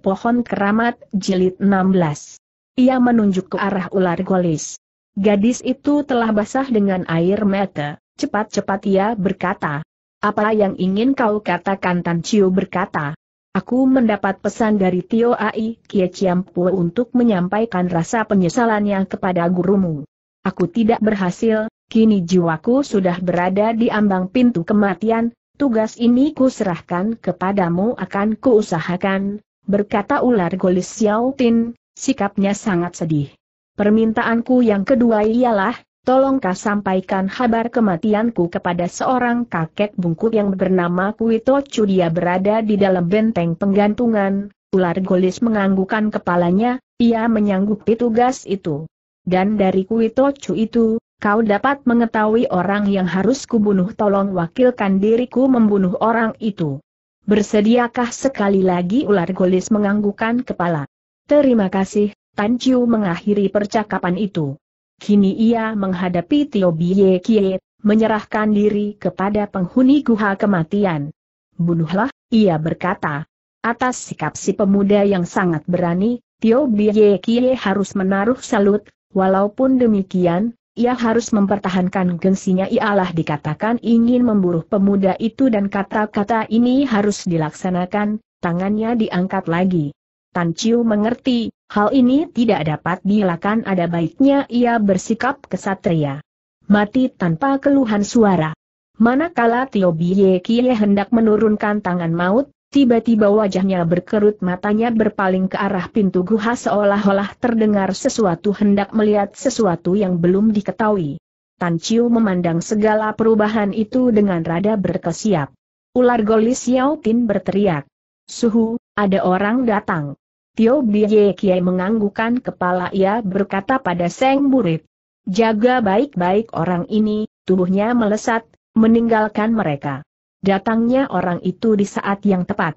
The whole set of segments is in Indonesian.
Pohon Keramat, Jilid 16. Ia menunjuk ke arah ular golis. Gadis itu telah basah dengan air mata, cepat-cepat ia berkata. Apa yang ingin kau katakan Tan Chiu berkata. Aku mendapat pesan dari Tio Ai Kie Chiampu untuk menyampaikan rasa penyesalannya kepada gurumu. Aku tidak berhasil, kini jiwaku sudah berada di ambang pintu kematian, tugas ini kuserahkan kepadamu akan kuusahakan, berkata ular golis Xiao Tin, sikapnya sangat sedih. Permintaanku yang kedua ialah, tolongkah sampaikan kabar kematianku kepada seorang kakek bungkuk yang bernama Kuito Chu dia berada di dalam benteng penggantungan, ular golis menganggukan kepalanya, ia menyanggupi tugas itu. Dan dari Kuito Chu itu, kau dapat mengetahui orang yang harus kubunuh tolong wakilkan diriku membunuh orang itu. Bersediakah sekali lagi ular golis menganggukan kepala? Terima kasih, Tan Chiu mengakhiri percakapan itu. Kini ia menghadapi Tio Biye Kie, menyerahkan diri kepada penghuni guha kematian. Bunuhlah, ia berkata. Atas sikap si pemuda yang sangat berani, Tio Biye Kie harus menaruh salut, walaupun demikian, ia harus mempertahankan gengsinya ialah dikatakan ingin memburu pemuda itu dan kata-kata ini harus dilaksanakan, tangannya diangkat lagi. Tan Chiu mengerti, hal ini tidak dapat dilakukan ada baiknya ia bersikap kesatria. Mati tanpa keluhan suara. Manakala Tio Bie Kie hendak menurunkan tangan maut, Tiba-tiba wajahnya berkerut matanya berpaling ke arah pintu guha seolah-olah terdengar sesuatu hendak melihat sesuatu yang belum diketahui. Tan Chiu memandang segala perubahan itu dengan rada berkesiap. Ular golis Yao Tin berteriak. Suhu, ada orang datang. Tio Bie Kie menganggukan kepala ia berkata pada Seng Murid. Jaga baik-baik orang ini, tubuhnya melesat, meninggalkan mereka. Datangnya orang itu di saat yang tepat.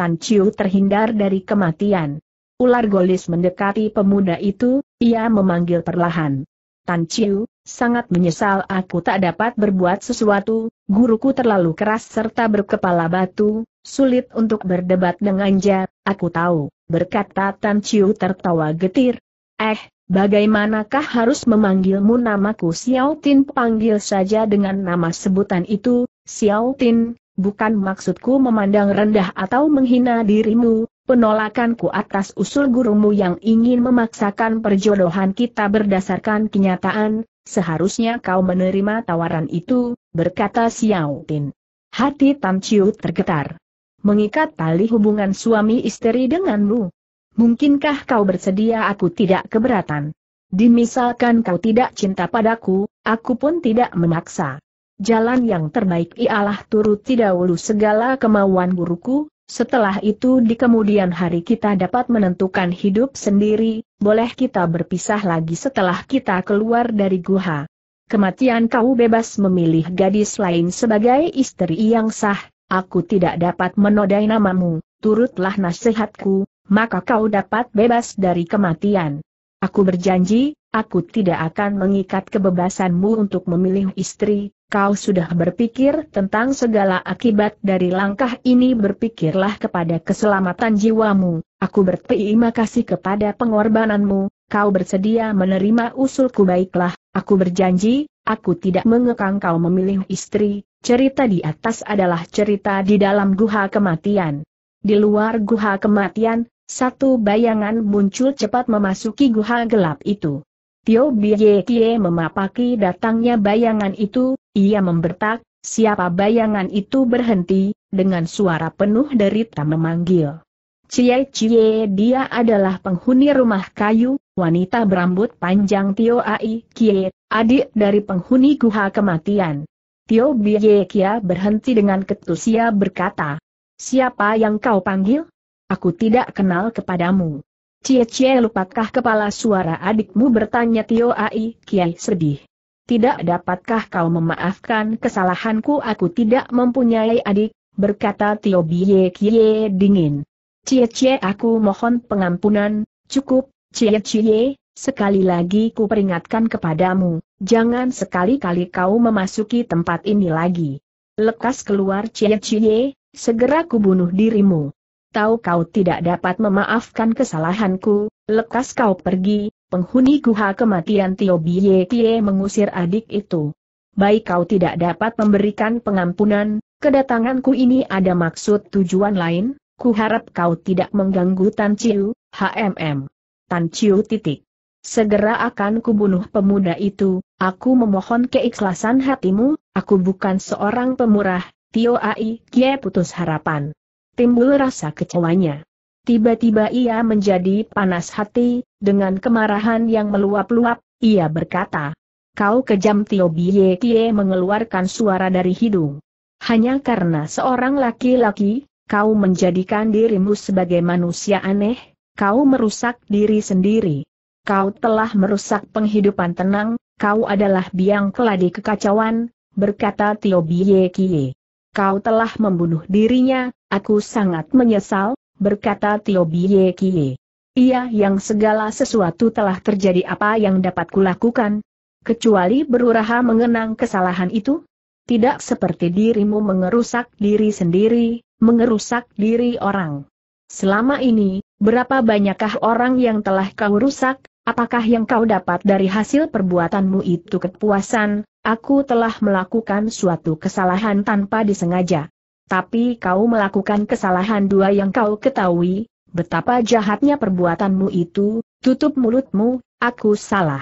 Tan Chiu terhindar dari kematian. Ular golis mendekati pemuda itu, ia memanggil perlahan. Tan Chiu, sangat menyesal aku tak dapat berbuat sesuatu, guruku terlalu keras serta berkepala batu, sulit untuk berdebat dengan dengannya, aku tahu, berkata Tan Chiu tertawa getir. Eh, Bagaimanakah harus memanggilmu namaku Xiao Tin? Panggil saja dengan nama sebutan itu, Xiao Tin, bukan maksudku memandang rendah atau menghina dirimu, penolakanku atas usul gurumu yang ingin memaksakan perjodohan kita berdasarkan kenyataan, seharusnya kau menerima tawaran itu, berkata Xiao Tin. Hati Tam Chiu tergetar. Mengikat tali hubungan suami istri denganmu. Mungkinkah kau bersedia aku tidak keberatan? Dimisalkan kau tidak cinta padaku, aku pun tidak memaksa. Jalan yang terbaik ialah turuti dahulu segala kemauan guruku, setelah itu di kemudian hari kita dapat menentukan hidup sendiri, boleh kita berpisah lagi setelah kita keluar dari guha. Kematian kau bebas memilih gadis lain sebagai istri yang sah, aku tidak dapat menodai namamu, turutlah nasihatku, maka kau dapat bebas dari kematian. Aku berjanji, aku tidak akan mengikat kebebasanmu untuk memilih istri, kau sudah berpikir tentang segala akibat dari langkah ini berpikirlah kepada keselamatan jiwamu, aku berterima kasih kepada pengorbananmu, kau bersedia menerima usulku baiklah, aku berjanji, aku tidak mengekang kau memilih istri, cerita di atas adalah cerita di dalam guha kematian. Di luar guha kematian, satu bayangan muncul cepat memasuki guha gelap itu. Tio Biye Kie memapaki datangnya bayangan itu, ia membertak, siapa bayangan itu berhenti, dengan suara penuh derita memanggil. Cie Cie dia adalah penghuni rumah kayu, wanita berambut panjang Tio Ai Kie, adik dari penghuni guha kematian. Tio Biye Kie berhenti dengan ketusia berkata, Siapa yang kau panggil? Aku tidak kenal kepadamu. Cie Cie lupakah kepala suara adikmu bertanya Tio Ai, Kiai sedih. Tidak dapatkah kau memaafkan kesalahanku aku tidak mempunyai adik, berkata Tio Biye Kie dingin. Cie Cie aku mohon pengampunan, cukup, Cie Cie, sekali lagi ku peringatkan kepadamu, jangan sekali-kali kau memasuki tempat ini lagi. Lekas keluar Cie Cie, segera kubunuh dirimu tahu kau tidak dapat memaafkan kesalahanku, lekas kau pergi, penghuni guha kematian Tio Biye Kie mengusir adik itu. Baik kau tidak dapat memberikan pengampunan, kedatanganku ini ada maksud tujuan lain, kuharap kau tidak mengganggu Tan Chiu, HMM. Tan Chiu titik. Segera akan kubunuh pemuda itu, aku memohon keikhlasan hatimu, aku bukan seorang pemurah, Tio Ai Kie putus harapan timbul rasa kecewanya. Tiba-tiba ia menjadi panas hati, dengan kemarahan yang meluap-luap, ia berkata, Kau kejam Tio Biye Kie mengeluarkan suara dari hidung. Hanya karena seorang laki-laki, kau menjadikan dirimu sebagai manusia aneh, kau merusak diri sendiri. Kau telah merusak penghidupan tenang, kau adalah biang keladi kekacauan, berkata Tio Biye Kie. Kau telah membunuh dirinya, Aku sangat menyesal, berkata Tio Biye Kie. Ia yang segala sesuatu telah terjadi apa yang dapat kulakukan, kecuali beruraha mengenang kesalahan itu? Tidak seperti dirimu mengerusak diri sendiri, mengerusak diri orang. Selama ini, berapa banyakkah orang yang telah kau rusak, apakah yang kau dapat dari hasil perbuatanmu itu kepuasan, aku telah melakukan suatu kesalahan tanpa disengaja tapi kau melakukan kesalahan dua yang kau ketahui, betapa jahatnya perbuatanmu itu, tutup mulutmu, aku salah.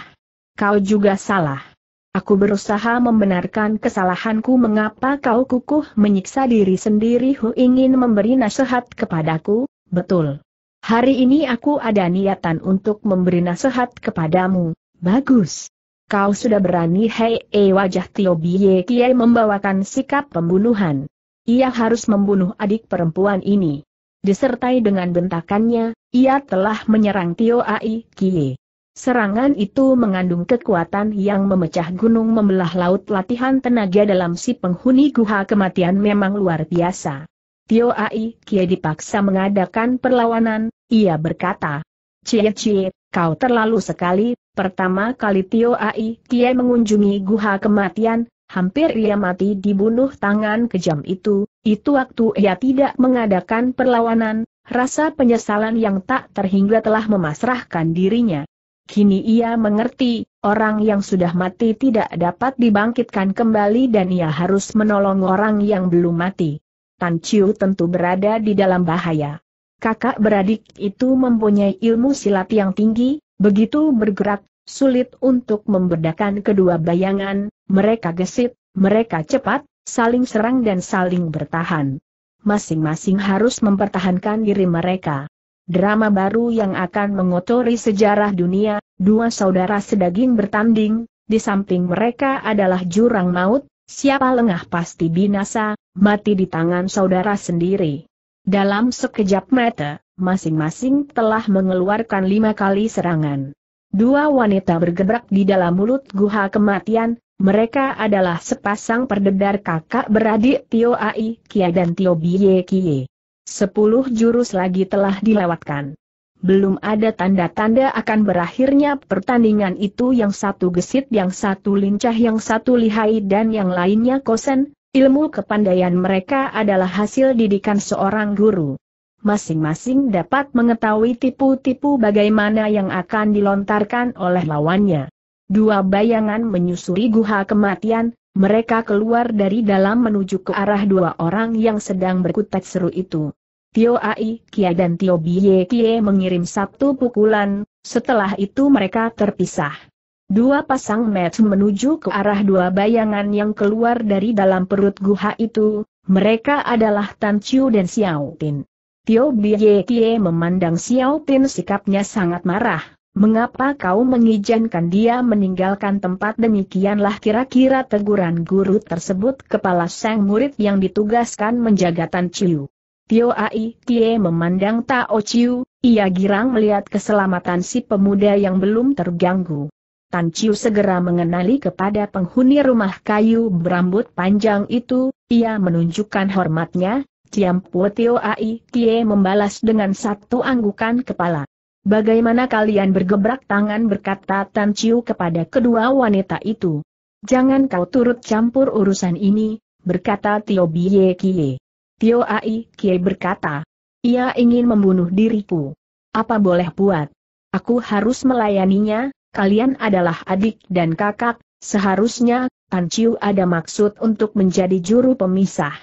Kau juga salah. Aku berusaha membenarkan kesalahanku mengapa kau kukuh menyiksa diri sendiri Hu ingin memberi nasihat kepadaku, betul. Hari ini aku ada niatan untuk memberi nasihat kepadamu, bagus. Kau sudah berani hei e wajah Tio Bie Kiai membawakan sikap pembunuhan ia harus membunuh adik perempuan ini. Disertai dengan bentakannya, ia telah menyerang Tio Ai Kie. Serangan itu mengandung kekuatan yang memecah gunung membelah laut latihan tenaga dalam si penghuni guha kematian memang luar biasa. Tio Ai Kie dipaksa mengadakan perlawanan, ia berkata, Cie Cie, kau terlalu sekali, pertama kali Tio Ai Kie mengunjungi guha kematian, hampir ia mati dibunuh tangan kejam itu, itu waktu ia tidak mengadakan perlawanan, rasa penyesalan yang tak terhingga telah memasrahkan dirinya. Kini ia mengerti, orang yang sudah mati tidak dapat dibangkitkan kembali dan ia harus menolong orang yang belum mati. Tan Chiu tentu berada di dalam bahaya. Kakak beradik itu mempunyai ilmu silat yang tinggi, begitu bergerak sulit untuk membedakan kedua bayangan, mereka gesit, mereka cepat, saling serang dan saling bertahan. Masing-masing harus mempertahankan diri mereka. Drama baru yang akan mengotori sejarah dunia, dua saudara sedaging bertanding, di samping mereka adalah jurang maut, siapa lengah pasti binasa, mati di tangan saudara sendiri. Dalam sekejap mata, masing-masing telah mengeluarkan lima kali serangan. Dua wanita bergebrak di dalam mulut guha kematian, mereka adalah sepasang perdedar kakak beradik Tio Ai Kia dan Tio Biye Kie. Sepuluh jurus lagi telah dilewatkan. Belum ada tanda-tanda akan berakhirnya pertandingan itu yang satu gesit yang satu lincah yang satu lihai dan yang lainnya kosen, ilmu kepandaian mereka adalah hasil didikan seorang guru masing-masing dapat mengetahui tipu-tipu bagaimana yang akan dilontarkan oleh lawannya. Dua bayangan menyusuri guha kematian, mereka keluar dari dalam menuju ke arah dua orang yang sedang berkutat seru itu. Tio Ai Kia dan Tio Biye Kie mengirim satu pukulan, setelah itu mereka terpisah. Dua pasang match menuju ke arah dua bayangan yang keluar dari dalam perut guha itu, mereka adalah Tan Chiu dan Xiao Tin. Tio Biye Kie memandang Xiao Tin sikapnya sangat marah. Mengapa kau mengizinkan dia meninggalkan tempat demikianlah kira-kira teguran guru tersebut kepala sang murid yang ditugaskan menjaga Tan Chiu. Tio Ai Kie memandang Tao Chiu, ia girang melihat keselamatan si pemuda yang belum terganggu. Tan Chiu segera mengenali kepada penghuni rumah kayu berambut panjang itu, ia menunjukkan hormatnya, Ciam Tio Ai Kie membalas dengan satu anggukan kepala. Bagaimana kalian bergebrak tangan berkata Tan Chiu kepada kedua wanita itu. Jangan kau turut campur urusan ini, berkata Tio Biye Kie. Tio Ai Kie berkata, ia ingin membunuh diriku. Apa boleh buat? Aku harus melayaninya, kalian adalah adik dan kakak, seharusnya, Tan Chiu ada maksud untuk menjadi juru pemisah.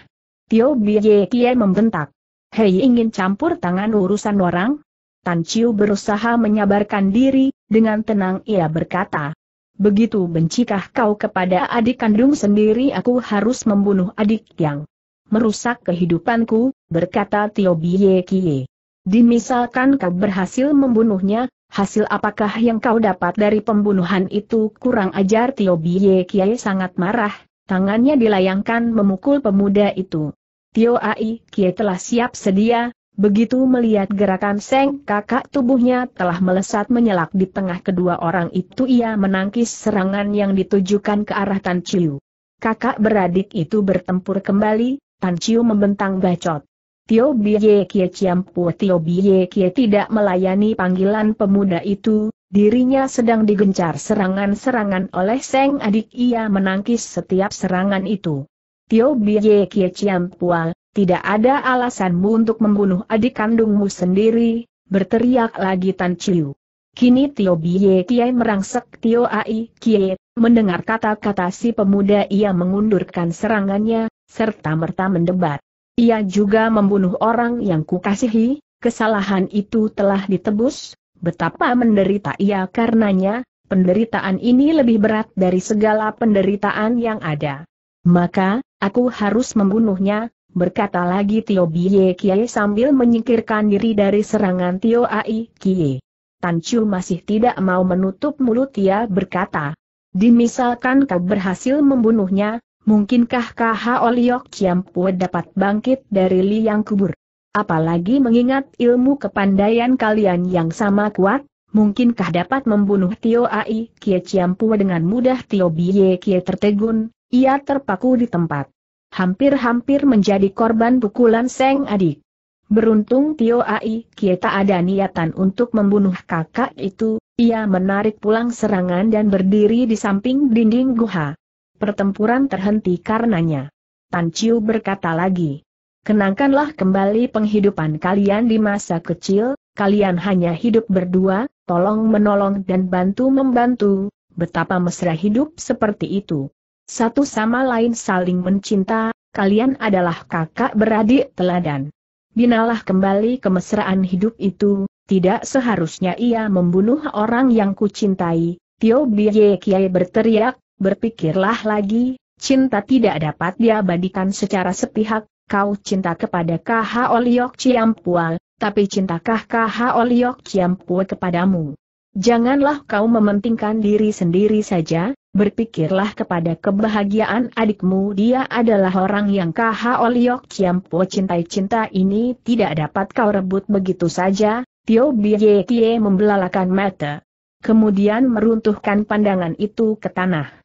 Tio Bie Kie membentak. Hei ingin campur tangan urusan orang? Tan Chiu berusaha menyabarkan diri, dengan tenang ia berkata. Begitu bencikah kau kepada adik kandung sendiri aku harus membunuh adik yang merusak kehidupanku, berkata Tio Bie Kie. Dimisalkan kau berhasil membunuhnya, hasil apakah yang kau dapat dari pembunuhan itu kurang ajar Tio Bie Kie sangat marah, Tangannya dilayangkan memukul pemuda itu. Tio Ai Kie telah siap sedia, begitu melihat gerakan Seng kakak tubuhnya telah melesat menyelak di tengah kedua orang itu ia menangkis serangan yang ditujukan ke arah Tan Chiu. Kakak beradik itu bertempur kembali, Tan Chiu membentang bacot. Tio Bie Kie Ciampu Tio Bie Kie tidak melayani panggilan pemuda itu, Dirinya sedang digencar serangan-serangan oleh Seng adik ia menangkis setiap serangan itu. Tio Biye Kie Chiam Pual, tidak ada alasanmu untuk membunuh adik kandungmu sendiri, berteriak lagi Tan Chiu. Kini Tio Biye Kie merangsek Tio Ai Kie, mendengar kata-kata si pemuda ia mengundurkan serangannya, serta merta mendebat. Ia juga membunuh orang yang kukasihi, kesalahan itu telah ditebus, Betapa menderita ia karenanya, penderitaan ini lebih berat dari segala penderitaan yang ada. Maka, aku harus membunuhnya, berkata lagi Tio Biye Kie sambil menyingkirkan diri dari serangan Tio Ai Kie. Tan Chu masih tidak mau menutup mulut ia berkata. Dimisalkan kau berhasil membunuhnya, mungkinkah Kaha Oliok Chiampue dapat bangkit dari liang kubur? Apalagi mengingat ilmu kepandaian kalian yang sama kuat, mungkinkah dapat membunuh Tio Ai Kie Chiampu dengan mudah Tio Biye Kie tertegun, ia terpaku di tempat. Hampir-hampir menjadi korban pukulan Seng adik. Beruntung Tio Ai Kie tak ada niatan untuk membunuh kakak itu, ia menarik pulang serangan dan berdiri di samping dinding guha. Pertempuran terhenti karenanya. Tan Chiu berkata lagi. Kenangkanlah kembali penghidupan kalian di masa kecil, kalian hanya hidup berdua, tolong menolong dan bantu membantu, betapa mesra hidup seperti itu. Satu sama lain saling mencinta, kalian adalah kakak beradik teladan. Binalah kembali kemesraan hidup itu, tidak seharusnya ia membunuh orang yang kucintai. Tio Biye Kiai berteriak, berpikirlah lagi, cinta tidak dapat diabadikan secara sepihak, kau cinta kepada KH Oliok Ciampua, tapi cintakah KH Oliok Ciampua kepadamu? Janganlah kau mementingkan diri sendiri saja, berpikirlah kepada kebahagiaan adikmu dia adalah orang yang KH Oliok Ciampua cintai cinta ini tidak dapat kau rebut begitu saja, Tio Bie Kie membelalakan mata. Kemudian meruntuhkan pandangan itu ke tanah.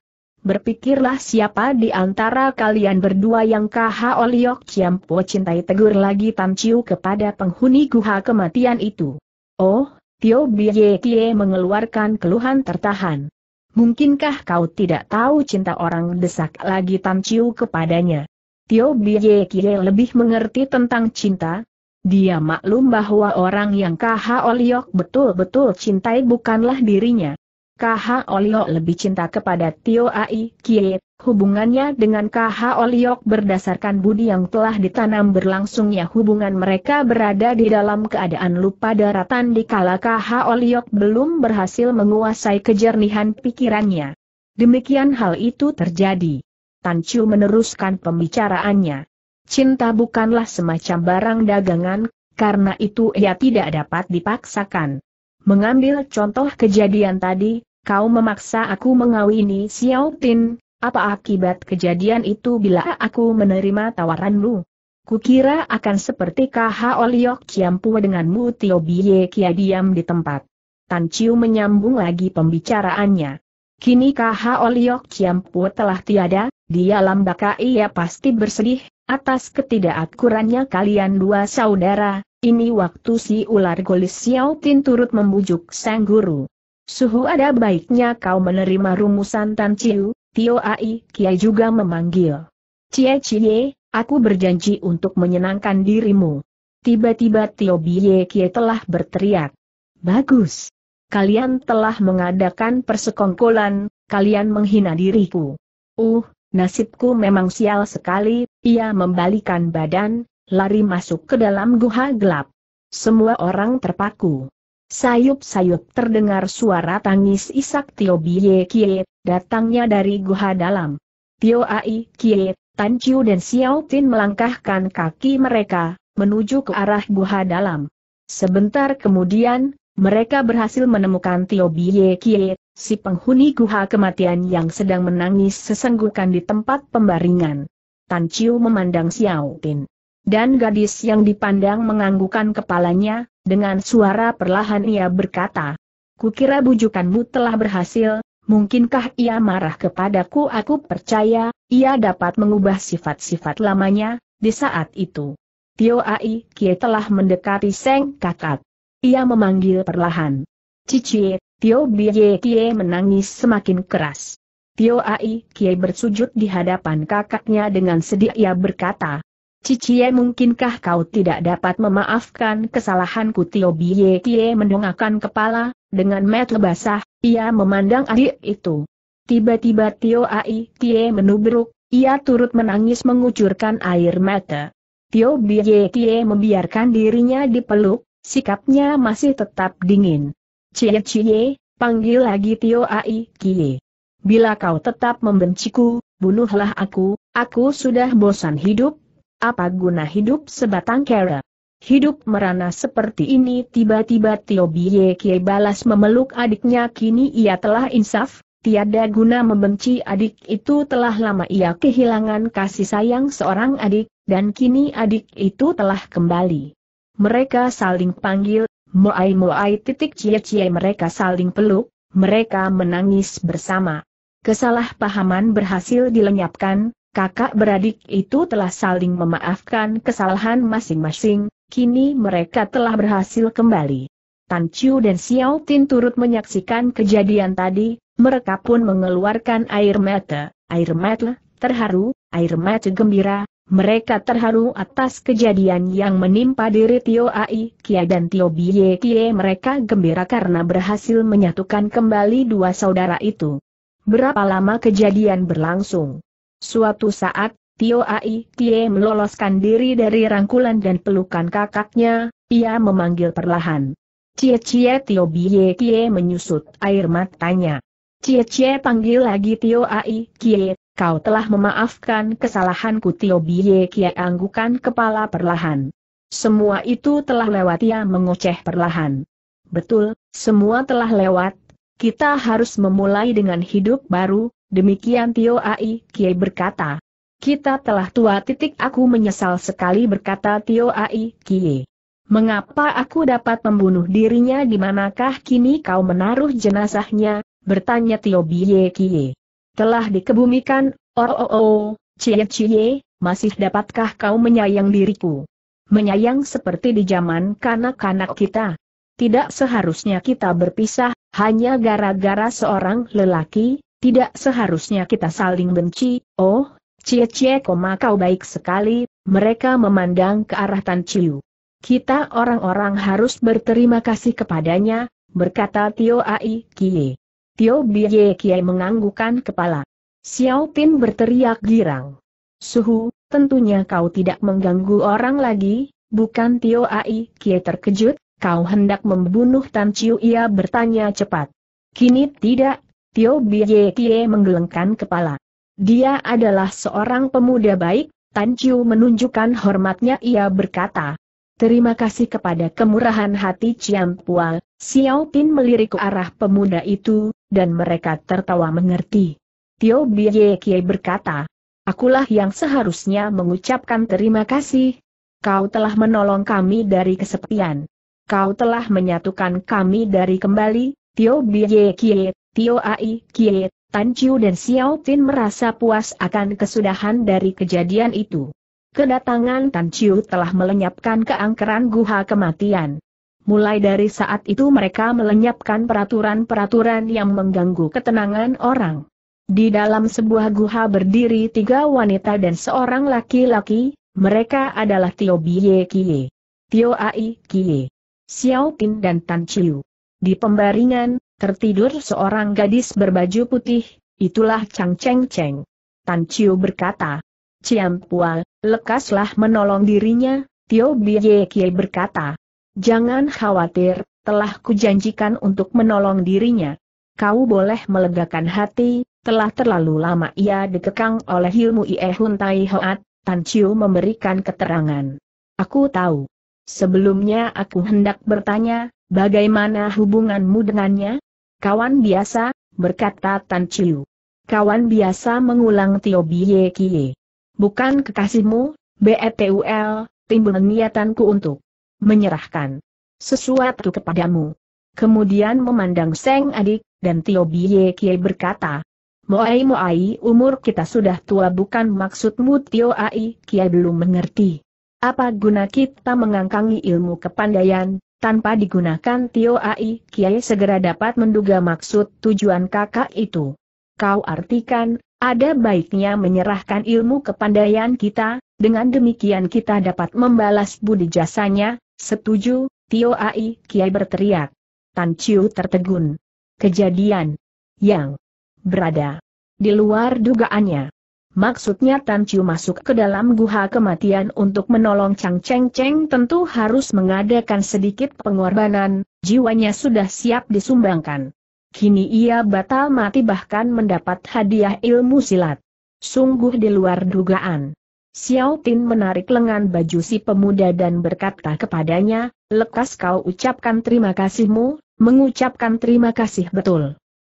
Berpikirlah siapa di antara kalian berdua yang kaha Oliok Chiampo cintai tegur lagi tan ciu kepada penghuni guha kematian itu. Oh, Tio Bie Kie mengeluarkan keluhan tertahan. Mungkinkah kau tidak tahu cinta orang desak lagi tan ciu kepadanya? Tio Bie Kie lebih mengerti tentang cinta, dia maklum bahwa orang yang kaha Oliok betul-betul cintai bukanlah dirinya. KH Oliok lebih cinta kepada Tio Ai Kie, hubungannya dengan KH Oliok berdasarkan budi yang telah ditanam berlangsungnya hubungan mereka berada di dalam keadaan lupa daratan dikala KH Oliok belum berhasil menguasai kejernihan pikirannya. Demikian hal itu terjadi. Tan Chu meneruskan pembicaraannya. Cinta bukanlah semacam barang dagangan, karena itu ia tidak dapat dipaksakan. Mengambil contoh kejadian tadi, Kau memaksa aku mengawini Xiao Tin, apa akibat kejadian itu bila aku menerima tawaranmu? Kukira akan seperti KH Oliok kiampu denganmu Tio Bie Kia diam di tempat. Tan Chiu menyambung lagi pembicaraannya. Kini KH Oliok kiampu telah tiada, dia baka ia pasti bersedih, atas ketidakakurannya kalian dua saudara, ini waktu si ular golis Xiao Tin turut membujuk sang guru. Suhu ada baiknya kau menerima rumusan Tan Chiu, Tio Ai, Kiai juga memanggil. Cie Cie, aku berjanji untuk menyenangkan dirimu. Tiba-tiba Tio Bie Kia telah berteriak. Bagus. Kalian telah mengadakan persekongkolan, kalian menghina diriku. Uh, nasibku memang sial sekali, ia membalikan badan, lari masuk ke dalam guha gelap. Semua orang terpaku. Sayup-sayup terdengar suara tangis Isak Tio Bie Kie, datangnya dari guha dalam. Tio Ai Kie, Tan Chiu dan Xiao Tin melangkahkan kaki mereka, menuju ke arah guha dalam. Sebentar kemudian, mereka berhasil menemukan Tio Bie Kie, si penghuni guha kematian yang sedang menangis sesenggukan di tempat pembaringan. Tan Chiu memandang Xiao Tin. Dan gadis yang dipandang menganggukan kepalanya, dengan suara perlahan ia berkata, Kukira bujukanmu telah berhasil, mungkinkah ia marah kepadaku aku percaya, ia dapat mengubah sifat-sifat lamanya, di saat itu. Tio Ai Kie telah mendekati Seng Kakak. Ia memanggil perlahan. Cici, Tio Bie Kie menangis semakin keras. Tio Ai Kie bersujud di hadapan kakaknya dengan sedih ia berkata, Cicie mungkinkah kau tidak dapat memaafkan kesalahanku Tio Bie? Tie mendongakkan kepala, dengan mata basah, ia memandang adik itu. Tiba-tiba Tio Ai Tie menubruk, ia turut menangis mengucurkan air mata. Tio Bie Tie membiarkan dirinya dipeluk, sikapnya masih tetap dingin. Cie Cie, panggil lagi Tio Ai Tie. Bila kau tetap membenciku, bunuhlah aku, aku sudah bosan hidup, apa guna hidup sebatang kera? Hidup merana seperti ini tiba-tiba Tio Bie Kie balas memeluk adiknya kini ia telah insaf, tiada guna membenci adik itu telah lama ia kehilangan kasih sayang seorang adik, dan kini adik itu telah kembali. Mereka saling panggil, moai-moai titik cie-cie mereka saling peluk, mereka menangis bersama. Kesalahpahaman berhasil dilenyapkan, kakak beradik itu telah saling memaafkan kesalahan masing-masing, kini mereka telah berhasil kembali. Tan Chiu dan Xiao Tin turut menyaksikan kejadian tadi, mereka pun mengeluarkan air mata, air mata terharu, air mata gembira, mereka terharu atas kejadian yang menimpa diri Tio Ai Kia dan Tio Bie, Kie mereka gembira karena berhasil menyatukan kembali dua saudara itu. Berapa lama kejadian berlangsung? Suatu saat, Tio Ai Tie meloloskan diri dari rangkulan dan pelukan kakaknya, ia memanggil perlahan. Cie-cie Tio Bie Kie menyusut air matanya. Cie-cie panggil lagi Tio Ai Kie, kau telah memaafkan kesalahanku Tio Bie Kie anggukan kepala perlahan. Semua itu telah lewat ia mengoceh perlahan. Betul, semua telah lewat, kita harus memulai dengan hidup baru, Demikian Tio Ai, Kiai berkata. Kita telah tua titik aku menyesal sekali berkata Tio Ai, Kiai. Mengapa aku dapat membunuh dirinya di manakah kini kau menaruh jenazahnya? Bertanya Tio Biye Kiye. Telah dikebumikan, oh oh oh, cie cie, masih dapatkah kau menyayang diriku? Menyayang seperti di zaman kanak-kanak kita. Tidak seharusnya kita berpisah, hanya gara-gara seorang lelaki, tidak seharusnya kita saling benci, oh, cie-cie koma kau baik sekali, mereka memandang ke arah Tan Chiu. Kita orang-orang harus berterima kasih kepadanya, berkata Tio Ai Kie. Tio Bie Kie menganggukan kepala. Xiao Tin berteriak girang. Suhu, tentunya kau tidak mengganggu orang lagi, bukan Tio Ai Kie terkejut, kau hendak membunuh Tan Chiu ia bertanya cepat. Kini tidak, Tio Bie Kie menggelengkan kepala. Dia adalah seorang pemuda baik, Tan Chiu menunjukkan hormatnya ia berkata. Terima kasih kepada kemurahan hati Chiam Pual, Xiao Tin melirik ke arah pemuda itu, dan mereka tertawa mengerti. Tio Bie Kie berkata, Akulah yang seharusnya mengucapkan terima kasih. Kau telah menolong kami dari kesepian. Kau telah menyatukan kami dari kembali, Tio Bie Kie Tio Ai, Kie, Tan Chiu dan Xiao Tin merasa puas akan kesudahan dari kejadian itu. Kedatangan Tan Chiu telah melenyapkan keangkeran guha kematian. Mulai dari saat itu mereka melenyapkan peraturan-peraturan yang mengganggu ketenangan orang. Di dalam sebuah guha berdiri tiga wanita dan seorang laki-laki, mereka adalah Tio Bie Kie, Tio Ai Kie, Xiao Tin dan Tan Chiu. Di pembaringan, tertidur seorang gadis berbaju putih, itulah Chang Cheng Cheng. Tan Chiu berkata, Ciam Pua, lekaslah menolong dirinya, Tio Bie Kie berkata, Jangan khawatir, telah kujanjikan untuk menolong dirinya. Kau boleh melegakan hati, telah terlalu lama ia dikekang oleh ilmu Ie Hun Tai Hoat, Tan Chiu memberikan keterangan. Aku tahu. Sebelumnya aku hendak bertanya, bagaimana hubunganmu dengannya? Kawan biasa, berkata Tan Chiu. Kawan biasa mengulang Tio Biye Kie. Bukan kekasihmu, BETUL, timbul niatanku untuk menyerahkan sesuatu kepadamu. Kemudian memandang Seng adik, dan Tio Biye Kie berkata, Moai Moai umur kita sudah tua bukan maksudmu Tio Ai Kie belum mengerti. Apa guna kita mengangkangi ilmu kepandaian, tanpa digunakan Tio Ai, Kiai segera dapat menduga maksud tujuan kakak itu. Kau artikan, ada baiknya menyerahkan ilmu kepandaian kita, dengan demikian kita dapat membalas budi jasanya, setuju, Tio Ai, Kiai berteriak. Tan Chiu tertegun. Kejadian yang berada di luar dugaannya. Maksudnya Tan Chiu masuk ke dalam guha kematian untuk menolong Chang Cheng Cheng tentu harus mengadakan sedikit pengorbanan, jiwanya sudah siap disumbangkan. Kini ia batal mati bahkan mendapat hadiah ilmu silat. Sungguh di luar dugaan. Xiao Tin menarik lengan baju si pemuda dan berkata kepadanya, lekas kau ucapkan terima kasihmu, mengucapkan terima kasih betul.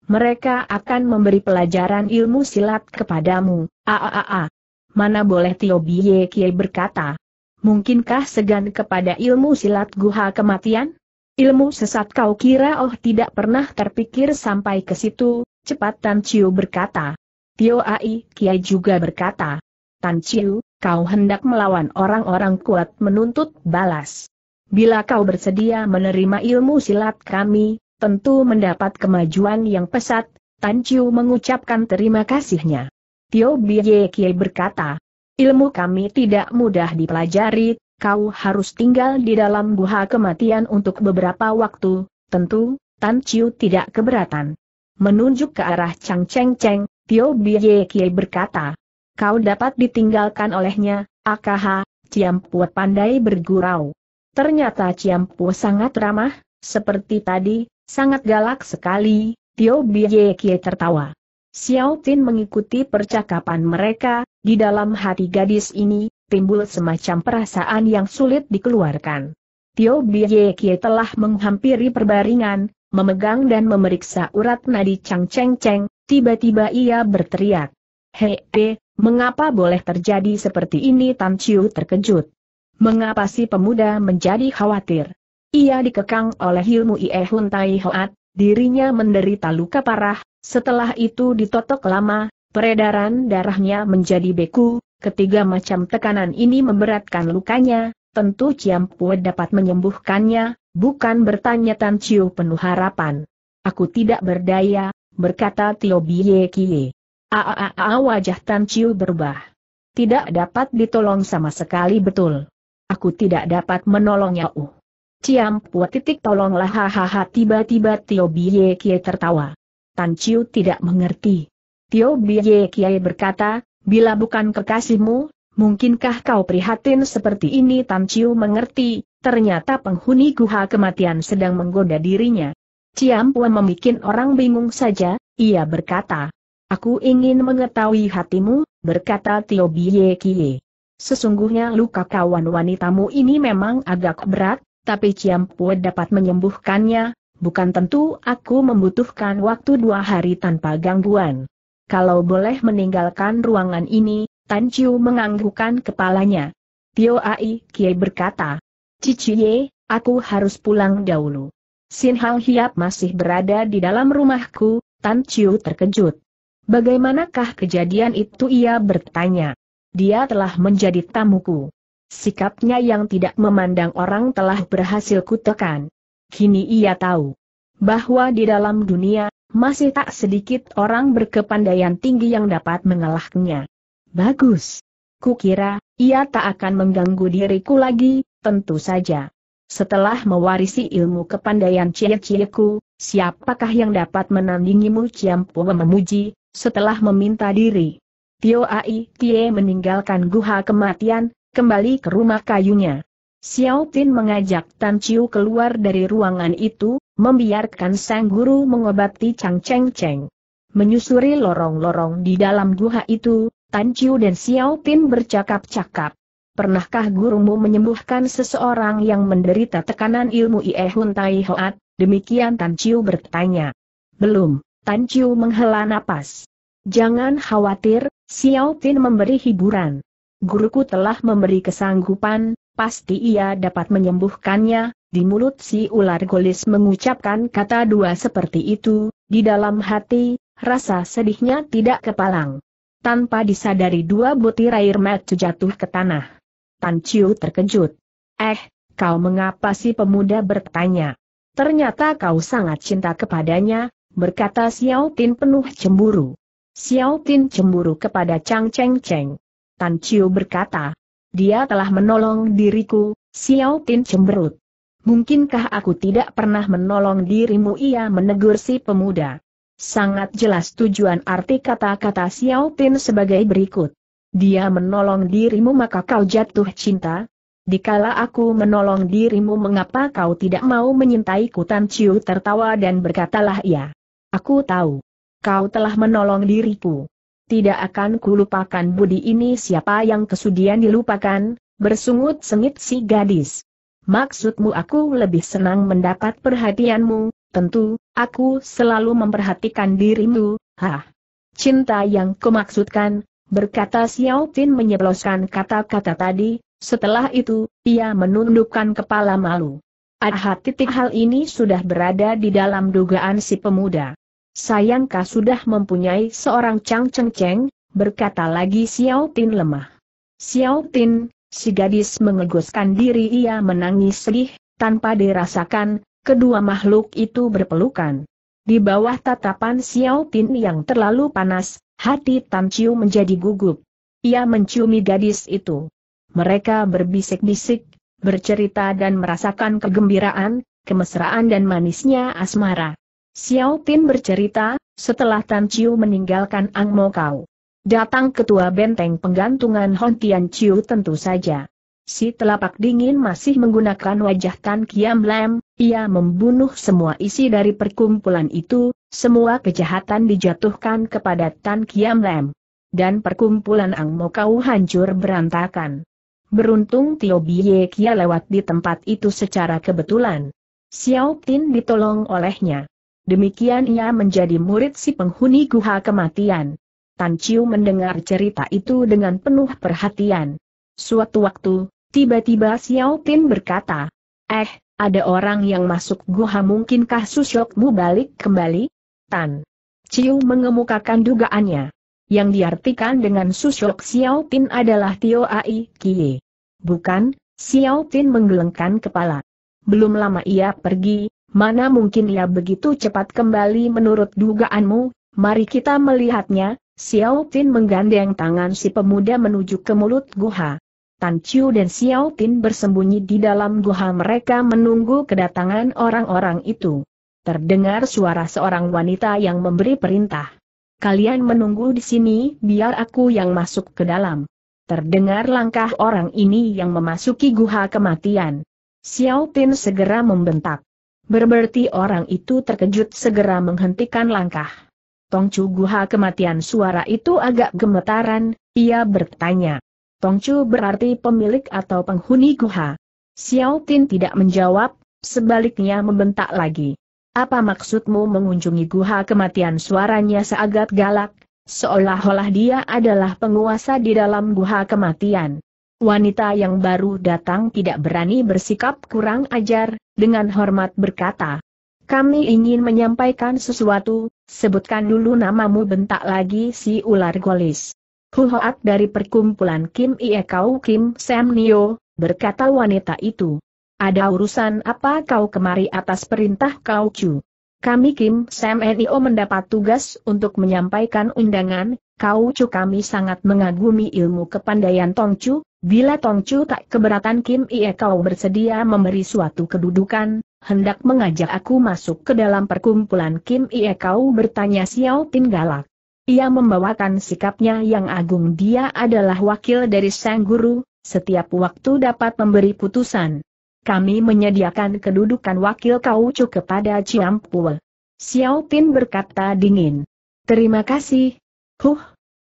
Mereka akan memberi pelajaran ilmu silat kepadamu, aaa. Mana boleh Tio Biye Kie berkata. Mungkinkah segan kepada ilmu silat guha kematian? Ilmu sesat kau kira oh tidak pernah terpikir sampai ke situ, cepat Tan Chiu berkata. Tio Ai Kiai juga berkata. Tan Chiu, kau hendak melawan orang-orang kuat menuntut balas. Bila kau bersedia menerima ilmu silat kami, tentu mendapat kemajuan yang pesat, Tan Chiu mengucapkan terima kasihnya. Tio Bie Kie berkata, ilmu kami tidak mudah dipelajari, kau harus tinggal di dalam guha kematian untuk beberapa waktu, tentu, Tan Chiu tidak keberatan. Menunjuk ke arah Chang Cheng Cheng, Tio Bie Kie berkata, kau dapat ditinggalkan olehnya, akaha, Ciampu pandai bergurau. Ternyata Ciampu sangat ramah, seperti tadi, Sangat galak sekali, Tio Biye Kie tertawa. Xiao Tin mengikuti percakapan mereka, di dalam hati gadis ini, timbul semacam perasaan yang sulit dikeluarkan. Tio Biye Kie telah menghampiri perbaringan, memegang dan memeriksa urat nadi Chang Cheng Cheng, tiba-tiba ia berteriak. Hei, he, mengapa boleh terjadi seperti ini Tan Chiu terkejut. Mengapa si pemuda menjadi khawatir? Ia dikekang oleh ilmu Ie Hun Tai Hoat, dirinya menderita luka parah, setelah itu ditotok lama, peredaran darahnya menjadi beku, ketiga macam tekanan ini memberatkan lukanya, tentu Ciam Pue dapat menyembuhkannya, bukan bertanya Tan Chiu penuh harapan. Aku tidak berdaya, berkata Tio Biye Kie. Aaaa wajah Tan Chiu berubah. Tidak dapat ditolong sama sekali betul. Aku tidak dapat menolongnya uh. Ciam puat titik tolonglah hahaha tiba-tiba Tio Biye Kie tertawa. Tan Chiu tidak mengerti. Tio Biye Kie berkata, bila bukan kekasihmu, mungkinkah kau prihatin seperti ini Tan Chiu mengerti, ternyata penghuni guha kematian sedang menggoda dirinya. Ciam Puat membuat orang bingung saja, ia berkata. Aku ingin mengetahui hatimu, berkata Tio Biye Kie. Sesungguhnya luka kawan wanitamu ini memang agak berat, tapi Ciam Pue dapat menyembuhkannya, bukan tentu aku membutuhkan waktu dua hari tanpa gangguan. Kalau boleh meninggalkan ruangan ini, Tan Chiu menganggukkan kepalanya. Tio Ai Kie berkata, Ye, aku harus pulang dahulu. Sin Hang Hiap masih berada di dalam rumahku, Tan Chiu terkejut. Bagaimanakah kejadian itu ia bertanya. Dia telah menjadi tamuku. Sikapnya yang tidak memandang orang telah berhasil kutekan. Kini ia tahu bahwa di dalam dunia, masih tak sedikit orang berkepandaian tinggi yang dapat mengalahkannya. Bagus. Kukira, ia tak akan mengganggu diriku lagi, tentu saja. Setelah mewarisi ilmu kepandaian cie-cieku, siapakah yang dapat menandingimu Ciampu memuji, setelah meminta diri. Tio Ai Tie meninggalkan guha kematian, kembali ke rumah kayunya. Xiao Tin mengajak Tan Chiu keluar dari ruangan itu, membiarkan sang guru mengobati Chang Cheng Cheng. Menyusuri lorong-lorong di dalam guha itu, Tan Chiu dan Xiao Tin bercakap-cakap. Pernahkah gurumu menyembuhkan seseorang yang menderita tekanan ilmu Ie Hun Tai Hoat? Demikian Tan Chiu bertanya. Belum, Tan Chiu menghela napas. Jangan khawatir, Xiao Tin memberi hiburan guruku telah memberi kesanggupan, pasti ia dapat menyembuhkannya, di mulut si ular golis mengucapkan kata dua seperti itu, di dalam hati, rasa sedihnya tidak kepalang. Tanpa disadari dua butir air mata jatuh ke tanah. Tan Chiu terkejut. Eh, kau mengapa si pemuda bertanya? Ternyata kau sangat cinta kepadanya, berkata Xiao Tin penuh cemburu. Xiao Tin cemburu kepada Chang Cheng Cheng. Tan Chiu berkata. Dia telah menolong diriku, Xiao Tin cemberut. Mungkinkah aku tidak pernah menolong dirimu ia menegur si pemuda. Sangat jelas tujuan arti kata-kata Xiao Tin sebagai berikut. Dia menolong dirimu maka kau jatuh cinta. Dikala aku menolong dirimu mengapa kau tidak mau menyintai Tan Chiu tertawa dan berkatalah ia. Aku tahu. Kau telah menolong diriku tidak akan kulupakan budi ini siapa yang kesudian dilupakan, bersungut sengit si gadis. Maksudmu aku lebih senang mendapat perhatianmu, tentu, aku selalu memperhatikan dirimu, hah. Cinta yang kumaksudkan, berkata Xiao Tin menyebloskan kata-kata tadi, setelah itu, ia menundukkan kepala malu. Ah, titik hal ini sudah berada di dalam dugaan si pemuda. Sayangkah sudah mempunyai seorang Chang Cheng Cheng, berkata lagi Xiao Tin lemah. Xiao Tin, si gadis mengeguskan diri ia menangis sedih, tanpa dirasakan, kedua makhluk itu berpelukan. Di bawah tatapan Xiao Tin yang terlalu panas, hati Tan Chiu menjadi gugup. Ia menciumi gadis itu. Mereka berbisik-bisik, bercerita dan merasakan kegembiraan, kemesraan dan manisnya asmara. Xiao Tin bercerita, setelah Tan Chiu meninggalkan Ang Mo Kau. Datang ketua benteng penggantungan Hon Tian Chiu tentu saja. Si telapak dingin masih menggunakan wajah Tan Kiam Lam, ia membunuh semua isi dari perkumpulan itu, semua kejahatan dijatuhkan kepada Tan Kiam Lam. Dan perkumpulan Ang Mo Kau hancur berantakan. Beruntung Tio Biye Kia lewat di tempat itu secara kebetulan. Xiao Tin ditolong olehnya. Demikian ia menjadi murid si penghuni guha kematian. Tan Chiu mendengar cerita itu dengan penuh perhatian. Suatu waktu, tiba-tiba Xiao Tin berkata, Eh, ada orang yang masuk guha mungkinkah susyokmu balik kembali? Tan Chiu mengemukakan dugaannya. Yang diartikan dengan susyok Xiao Tin adalah Tio Ai Kie. Bukan, Xiao Tin menggelengkan kepala. Belum lama ia pergi, Mana mungkin ia begitu cepat kembali menurut dugaanmu, mari kita melihatnya, Xiao Tin menggandeng tangan si pemuda menuju ke mulut guha. Tan Chiu dan Xiao Tin bersembunyi di dalam guha mereka menunggu kedatangan orang-orang itu. Terdengar suara seorang wanita yang memberi perintah. Kalian menunggu di sini, biar aku yang masuk ke dalam. Terdengar langkah orang ini yang memasuki guha kematian. Xiao Tin segera membentak. Berberti orang itu terkejut segera menghentikan langkah. Tong Chu Guha kematian suara itu agak gemetaran, ia bertanya. Tong Chu berarti pemilik atau penghuni guha. Xiao Tin tidak menjawab, sebaliknya membentak lagi. Apa maksudmu mengunjungi guha kematian suaranya seagak galak, seolah-olah dia adalah penguasa di dalam guha kematian. Wanita yang baru datang tidak berani bersikap kurang ajar, dengan hormat berkata, kami ingin menyampaikan sesuatu, sebutkan dulu namamu bentak lagi si ular golis. Huhoat dari perkumpulan Kim Ie Kau Kim Sam Nio, berkata wanita itu. Ada urusan apa kau kemari atas perintah kau Chu? Kami Kim Sam Nio mendapat tugas untuk menyampaikan undangan, kau Chu kami sangat mengagumi ilmu kepandaian Tong Chu, Bila Tong Chu tak keberatan Kim Ie kau bersedia memberi suatu kedudukan, hendak mengajak aku masuk ke dalam perkumpulan Kim Ie kau bertanya Xiao Tin galak. Ia membawakan sikapnya yang agung dia adalah wakil dari sang guru, setiap waktu dapat memberi putusan. Kami menyediakan kedudukan wakil kau Chu kepada Ciampue. Xiao Tin berkata dingin. Terima kasih. Huh,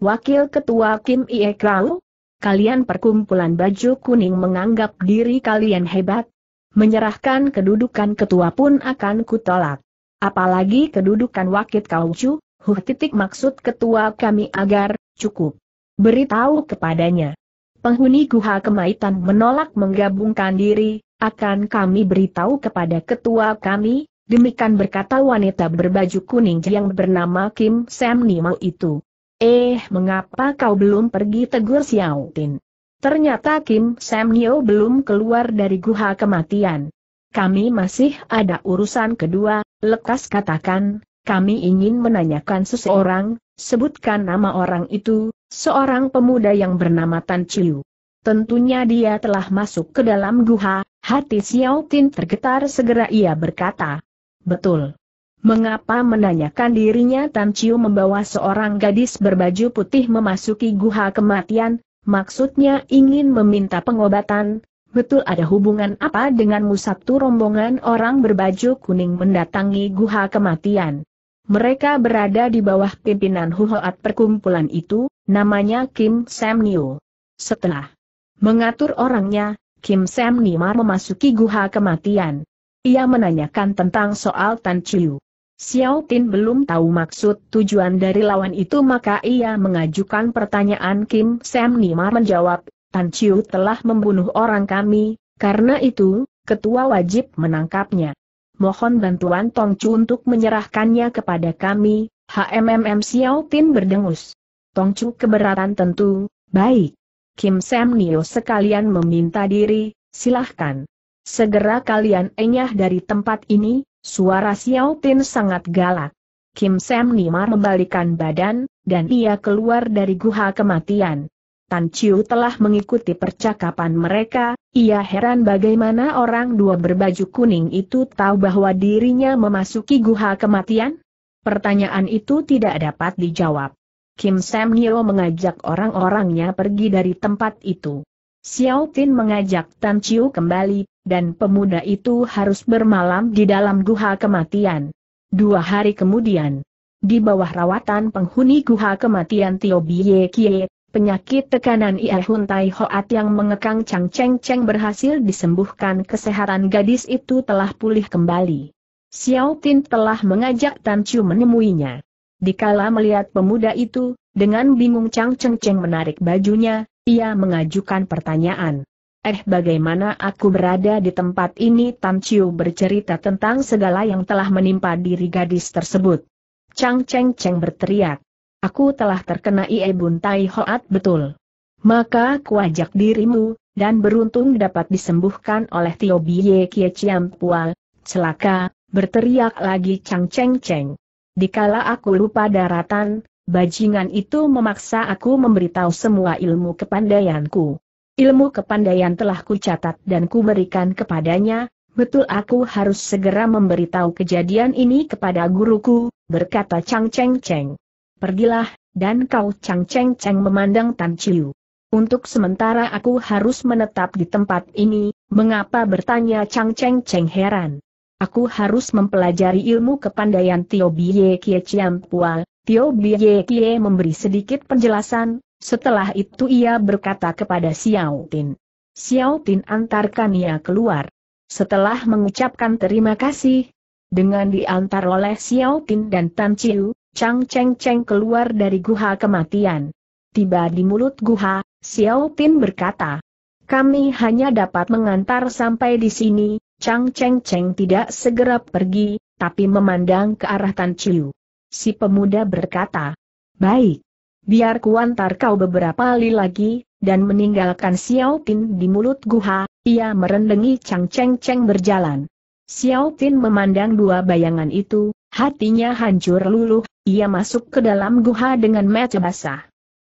Wakil Ketua Kim Ie kau? kalian perkumpulan baju kuning menganggap diri kalian hebat? Menyerahkan kedudukan ketua pun akan kutolak. Apalagi kedudukan wakil kaucu, huh titik maksud ketua kami agar, cukup. Beritahu kepadanya. Penghuni guha kemaitan menolak menggabungkan diri, akan kami beritahu kepada ketua kami, demikian berkata wanita berbaju kuning yang bernama Kim Sam Nimo itu. Eh, mengapa kau belum pergi tegur Xiao Tin? Ternyata Kim Sam Nyo belum keluar dari guha kematian. Kami masih ada urusan kedua, lekas katakan, kami ingin menanyakan seseorang, sebutkan nama orang itu, seorang pemuda yang bernama Tan Chiu. Tentunya dia telah masuk ke dalam guha, hati Xiao Tin tergetar segera ia berkata. Betul. Mengapa menanyakan dirinya Tan Chiu membawa seorang gadis berbaju putih memasuki guha kematian, maksudnya ingin meminta pengobatan, betul ada hubungan apa denganmu satu rombongan orang berbaju kuning mendatangi guha kematian. Mereka berada di bawah pimpinan Huhoat perkumpulan itu, namanya Kim Sam Niu. Setelah mengatur orangnya, Kim Sam Nima memasuki guha kematian. Ia menanyakan tentang soal Tan Chiu. Xiao Tin belum tahu maksud tujuan dari lawan itu maka ia mengajukan pertanyaan Kim Sam Nima menjawab, Tan Chiu telah membunuh orang kami, karena itu, ketua wajib menangkapnya. Mohon bantuan Tong Chu untuk menyerahkannya kepada kami, HMMM Xiao Tin berdengus. Tong Chu keberatan tentu, baik. Kim Sam Nio sekalian meminta diri, silahkan. Segera kalian enyah dari tempat ini, Suara Xiao Tin sangat galak. Kim Sam Nimar membalikan badan, dan ia keluar dari guha kematian. Tan Chiu telah mengikuti percakapan mereka, ia heran bagaimana orang dua berbaju kuning itu tahu bahwa dirinya memasuki guha kematian? Pertanyaan itu tidak dapat dijawab. Kim Sam Nio mengajak orang-orangnya pergi dari tempat itu. Xiao Tin mengajak Tan Chiu kembali, dan pemuda itu harus bermalam di dalam guha kematian. Dua hari kemudian, di bawah rawatan penghuni guha kematian Tio Biye Kie, penyakit tekanan Ie Hun Tai Hoat yang mengekang Chang Cheng Cheng berhasil disembuhkan kesehatan gadis itu telah pulih kembali. Xiao Tin telah mengajak Tan Chu menemuinya. Dikala melihat pemuda itu, dengan bingung Chang Cheng Cheng menarik bajunya, ia mengajukan pertanyaan. Eh bagaimana aku berada di tempat ini Tan Chiu bercerita tentang segala yang telah menimpa diri gadis tersebut. Chang Cheng Cheng berteriak. Aku telah terkena Ie Bun Tai Hoat betul. Maka kuajak dirimu, dan beruntung dapat disembuhkan oleh Tio Bie Kie Chiam Pual. Celaka, berteriak lagi Chang Cheng Cheng. Dikala aku lupa daratan, bajingan itu memaksa aku memberitahu semua ilmu kepandaianku. Ilmu kepandaian telah kucatat dan kuberikan kepadanya, betul aku harus segera memberitahu kejadian ini kepada guruku, berkata Chang Cheng Cheng. Pergilah, dan kau Chang Cheng Cheng memandang Tan Chiu. Untuk sementara aku harus menetap di tempat ini, mengapa bertanya Chang Cheng Cheng heran. Aku harus mempelajari ilmu kepandaian Tio Biye Kie Chiam Pual, Tio Biye Kie memberi sedikit penjelasan, setelah itu ia berkata kepada Xiao Tin. Xiao Tin antarkan ia ya keluar. Setelah mengucapkan terima kasih, dengan diantar oleh Xiao Tin dan Tan Chiu, Chang Cheng Cheng keluar dari guha kematian. Tiba di mulut guha, Xiao Tin berkata, kami hanya dapat mengantar sampai di sini, Chang Cheng Cheng tidak segera pergi, tapi memandang ke arah Tan Chiu. Si pemuda berkata, baik, biar kuantar kau beberapa kali lagi, dan meninggalkan Xiao Tin di mulut guha, ia merendengi Chang Cheng Cheng berjalan. Xiao Tin memandang dua bayangan itu, hatinya hancur luluh, ia masuk ke dalam guha dengan mata basah.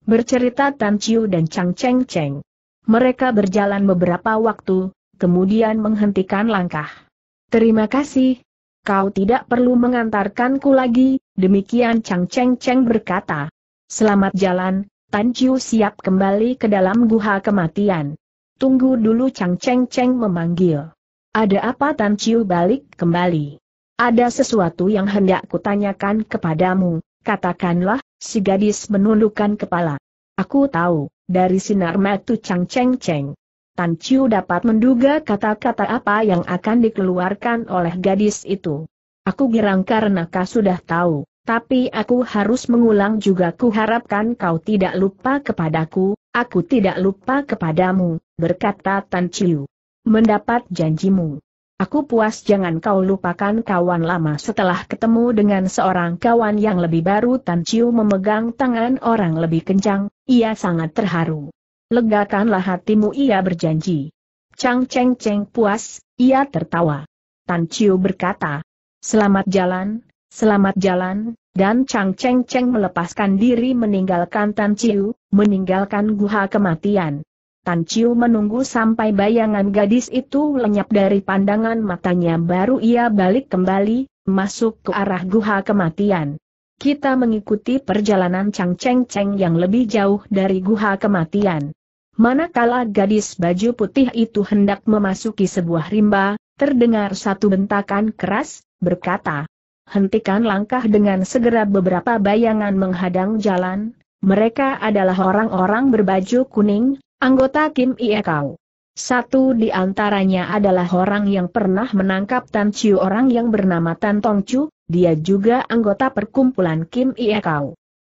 Bercerita Tan Chiu dan Chang Cheng Cheng. Mereka berjalan beberapa waktu, kemudian menghentikan langkah. Terima kasih. Kau tidak perlu mengantarkanku lagi, demikian Chang Cheng Cheng berkata, Selamat jalan, Tan Chiu siap kembali ke dalam guha kematian. Tunggu dulu Chang Cheng Cheng memanggil. Ada apa Tan Chiu balik kembali? Ada sesuatu yang hendak kutanyakan kepadamu, katakanlah, si gadis menundukkan kepala. Aku tahu, dari sinar metu Chang Cheng Cheng. Tan Chiu dapat menduga kata-kata apa yang akan dikeluarkan oleh gadis itu. Aku girang karena kau sudah tahu. Tapi aku harus mengulang juga kuharapkan kau tidak lupa kepadaku, aku tidak lupa kepadamu, berkata Tan Chiu. Mendapat janjimu. Aku puas jangan kau lupakan kawan lama setelah ketemu dengan seorang kawan yang lebih baru Tan Chiu memegang tangan orang lebih kencang, ia sangat terharu. Legakanlah hatimu ia berjanji. Chang Cheng Cheng puas, ia tertawa. Tan Chiu berkata, Selamat jalan, Selamat jalan, dan Chang Cheng Cheng melepaskan diri meninggalkan Tan Chiu, meninggalkan guha kematian. Tan Chiu menunggu sampai bayangan gadis itu lenyap dari pandangan matanya baru ia balik kembali, masuk ke arah guha kematian. Kita mengikuti perjalanan Chang Cheng Cheng yang lebih jauh dari guha kematian. Manakala gadis baju putih itu hendak memasuki sebuah rimba, terdengar satu bentakan keras, berkata, hentikan langkah dengan segera beberapa bayangan menghadang jalan, mereka adalah orang-orang berbaju kuning, anggota Kim Ie Satu di antaranya adalah orang yang pernah menangkap Tan Chiu orang yang bernama Tan Tong Chu, dia juga anggota perkumpulan Kim Ie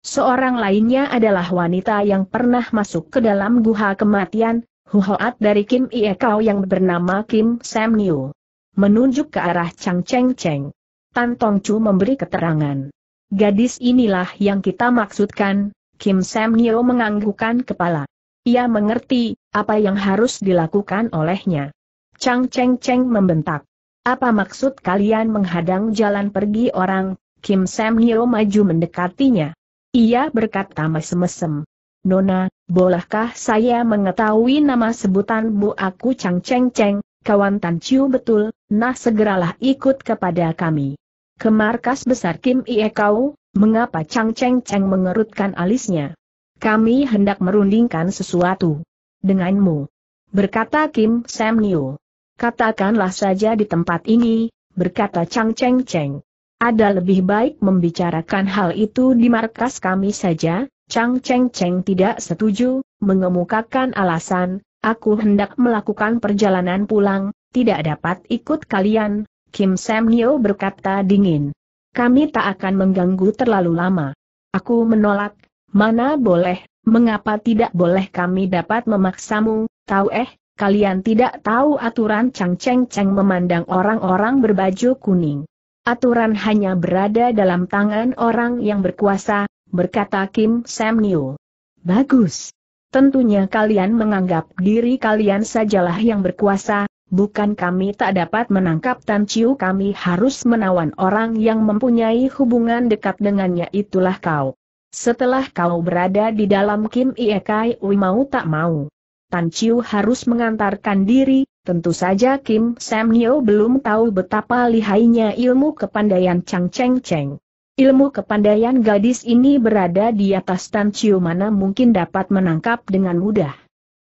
Seorang lainnya adalah wanita yang pernah masuk ke dalam guha kematian, Huhoat dari Kim Ie yang bernama Kim Sam Niu. Menunjuk ke arah Chang Cheng Cheng. Tan Tong Chu memberi keterangan. Gadis inilah yang kita maksudkan, Kim Sam Nyo menganggukkan kepala. Ia mengerti, apa yang harus dilakukan olehnya. Chang Cheng Cheng membentak. Apa maksud kalian menghadang jalan pergi orang? Kim Sam Nyo maju mendekatinya. Ia berkata mesem-mesem. Nona, bolehkah saya mengetahui nama sebutan bu aku Chang Cheng Cheng? kawan Tan Chiu betul, nah segeralah ikut kepada kami. Ke markas besar Kim Ie Kau, mengapa Chang Cheng Cheng mengerutkan alisnya? Kami hendak merundingkan sesuatu. Denganmu. Berkata Kim Sam Niu. Katakanlah saja di tempat ini, berkata Chang Cheng Cheng. Ada lebih baik membicarakan hal itu di markas kami saja, Chang Cheng Cheng tidak setuju, mengemukakan alasan, Aku hendak melakukan perjalanan pulang, tidak dapat ikut kalian, Kim Samnyo berkata dingin. Kami tak akan mengganggu terlalu lama. Aku menolak, mana boleh, mengapa tidak boleh kami dapat memaksamu, tahu eh, kalian tidak tahu aturan Chang Cheng Cheng memandang orang-orang berbaju kuning. Aturan hanya berada dalam tangan orang yang berkuasa, berkata Kim Samnyo. Bagus, Tentunya kalian menganggap diri kalian sajalah yang berkuasa, bukan kami tak dapat menangkap Tan Chiu kami harus menawan orang yang mempunyai hubungan dekat dengannya itulah kau. Setelah kau berada di dalam Kim Ie Kai Ui mau tak mau. Tan Chiu harus mengantarkan diri, tentu saja Kim Sam Nio belum tahu betapa lihainya ilmu kepandaian Chang Cheng Cheng. Ilmu kepandaian gadis ini berada di atas Tan Chiu mana mungkin dapat menangkap dengan mudah.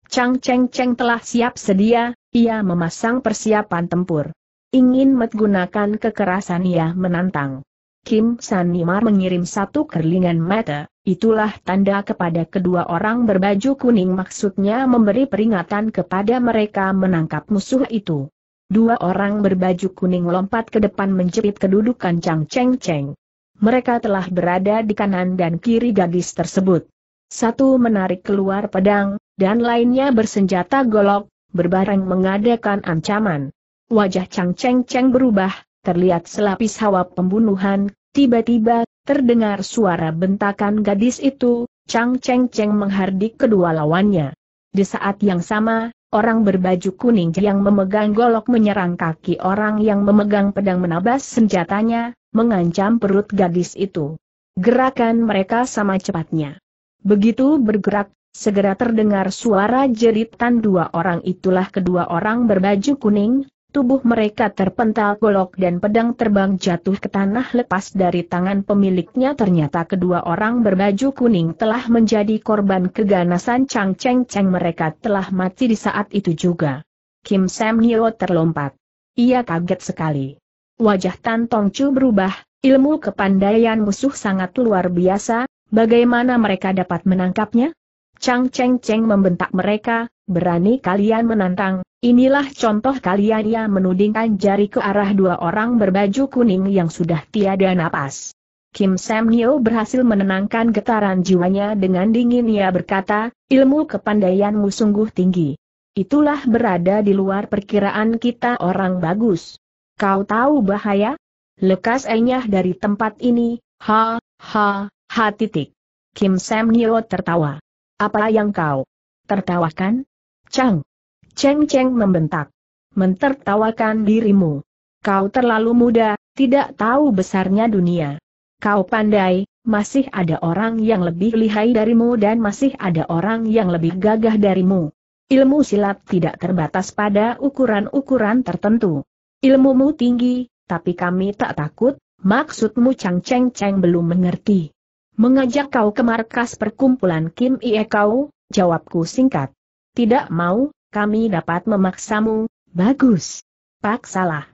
Chang Cheng Cheng telah siap sedia, ia memasang persiapan tempur. Ingin menggunakan kekerasan ia menantang. Kim San Nimar mengirim satu kerlingan mata, itulah tanda kepada kedua orang berbaju kuning maksudnya memberi peringatan kepada mereka menangkap musuh itu. Dua orang berbaju kuning lompat ke depan menjepit kedudukan Chang Cheng Cheng mereka telah berada di kanan dan kiri gadis tersebut. Satu menarik keluar pedang, dan lainnya bersenjata golok, berbareng mengadakan ancaman. Wajah Chang Cheng Cheng berubah, terlihat selapis hawa pembunuhan, tiba-tiba, terdengar suara bentakan gadis itu, Chang Cheng Cheng menghardik kedua lawannya. Di saat yang sama, orang berbaju kuning yang memegang golok menyerang kaki orang yang memegang pedang menabas senjatanya, mengancam perut gadis itu. Gerakan mereka sama cepatnya. Begitu bergerak, segera terdengar suara jeritan dua orang itulah kedua orang berbaju kuning, tubuh mereka terpental golok dan pedang terbang jatuh ke tanah lepas dari tangan pemiliknya ternyata kedua orang berbaju kuning telah menjadi korban keganasan Chang Cheng Cheng mereka telah mati di saat itu juga. Kim Sam Nio terlompat. Ia kaget sekali. Wajah Tan Chu berubah, ilmu kepandaian musuh sangat luar biasa, bagaimana mereka dapat menangkapnya? Chang Cheng Cheng membentak mereka, berani kalian menantang, inilah contoh kalian yang menudingkan jari ke arah dua orang berbaju kuning yang sudah tiada napas. Kim Sam Nio berhasil menenangkan getaran jiwanya dengan dingin ia berkata, ilmu kepandaianmu sungguh tinggi. Itulah berada di luar perkiraan kita orang bagus. Kau tahu bahaya? Lekas enyah dari tempat ini, ha, ha, ha titik. Kim Sam Nio tertawa. Apa yang kau tertawakan? Chang. Cheng Cheng membentak. Mentertawakan dirimu. Kau terlalu muda, tidak tahu besarnya dunia. Kau pandai, masih ada orang yang lebih lihai darimu dan masih ada orang yang lebih gagah darimu. Ilmu silat tidak terbatas pada ukuran-ukuran tertentu. Ilmumu tinggi, tapi kami tak takut, maksudmu Chang Cheng Cheng belum mengerti. Mengajak kau ke markas perkumpulan Kim Ie kau, jawabku singkat. Tidak mau, kami dapat memaksamu, bagus. Pak salah.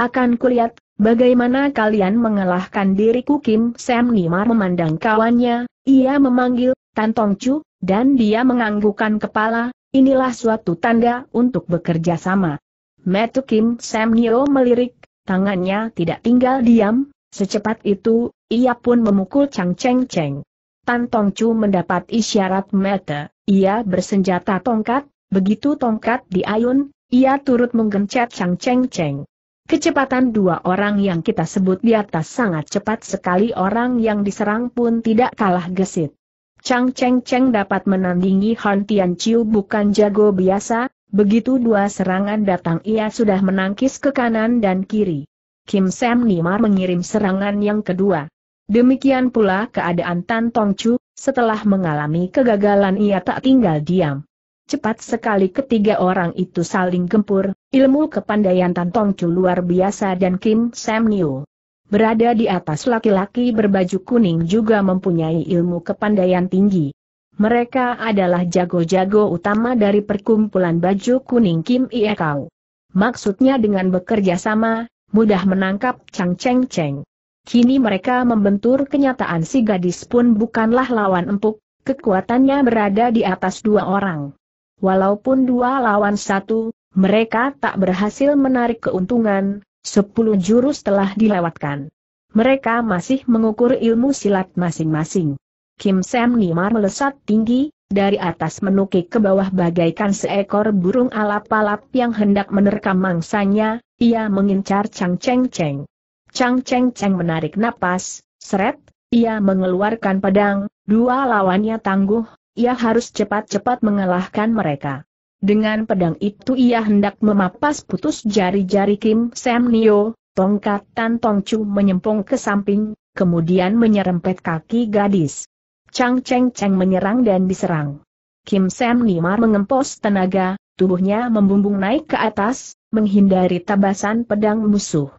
Akan kulihat, bagaimana kalian mengalahkan diriku Kim Sam Nimar memandang kawannya, ia memanggil, Tong Chu, dan dia menganggukkan kepala, inilah suatu tanda untuk bekerja sama. Metu Kim Sam Nio melirik, tangannya tidak tinggal diam, secepat itu, ia pun memukul Chang Cheng Cheng. Tan Tong Chu mendapat isyarat Mete, ia bersenjata tongkat, begitu tongkat diayun, ia turut menggencet Chang Cheng Cheng. Kecepatan dua orang yang kita sebut di atas sangat cepat sekali orang yang diserang pun tidak kalah gesit. Chang Cheng Cheng dapat menandingi Han Tian Chiu bukan jago biasa, Begitu dua serangan datang ia sudah menangkis ke kanan dan kiri. Kim Sam Nimar mengirim serangan yang kedua. Demikian pula keadaan Tan Tong Chu, setelah mengalami kegagalan ia tak tinggal diam. Cepat sekali ketiga orang itu saling gempur, ilmu kepandaian Tan Tong Chu luar biasa dan Kim Sam Niu. Berada di atas laki-laki berbaju kuning juga mempunyai ilmu kepandaian tinggi. Mereka adalah jago-jago utama dari perkumpulan baju kuning Kim Ie Kau. Maksudnya dengan bekerja sama, mudah menangkap Chang Cheng Cheng. Kini mereka membentur kenyataan si gadis pun bukanlah lawan empuk, kekuatannya berada di atas dua orang. Walaupun dua lawan satu, mereka tak berhasil menarik keuntungan, sepuluh jurus telah dilewatkan. Mereka masih mengukur ilmu silat masing-masing. Kim Sam Nimar melesat tinggi, dari atas menukik ke bawah bagaikan seekor burung alap-alap yang hendak menerkam mangsanya, ia mengincar Chang Cheng Cheng. Chang Cheng Cheng menarik napas, seret, ia mengeluarkan pedang, dua lawannya tangguh, ia harus cepat-cepat mengalahkan mereka. Dengan pedang itu ia hendak memapas putus jari-jari Kim Sam Nio, tongkat Tan Tongcu menyempung ke samping, kemudian menyerempet kaki gadis. Chang Cheng Cheng menyerang dan diserang. Kim Sam Nimar mengempos tenaga, tubuhnya membumbung naik ke atas, menghindari tabasan pedang musuh.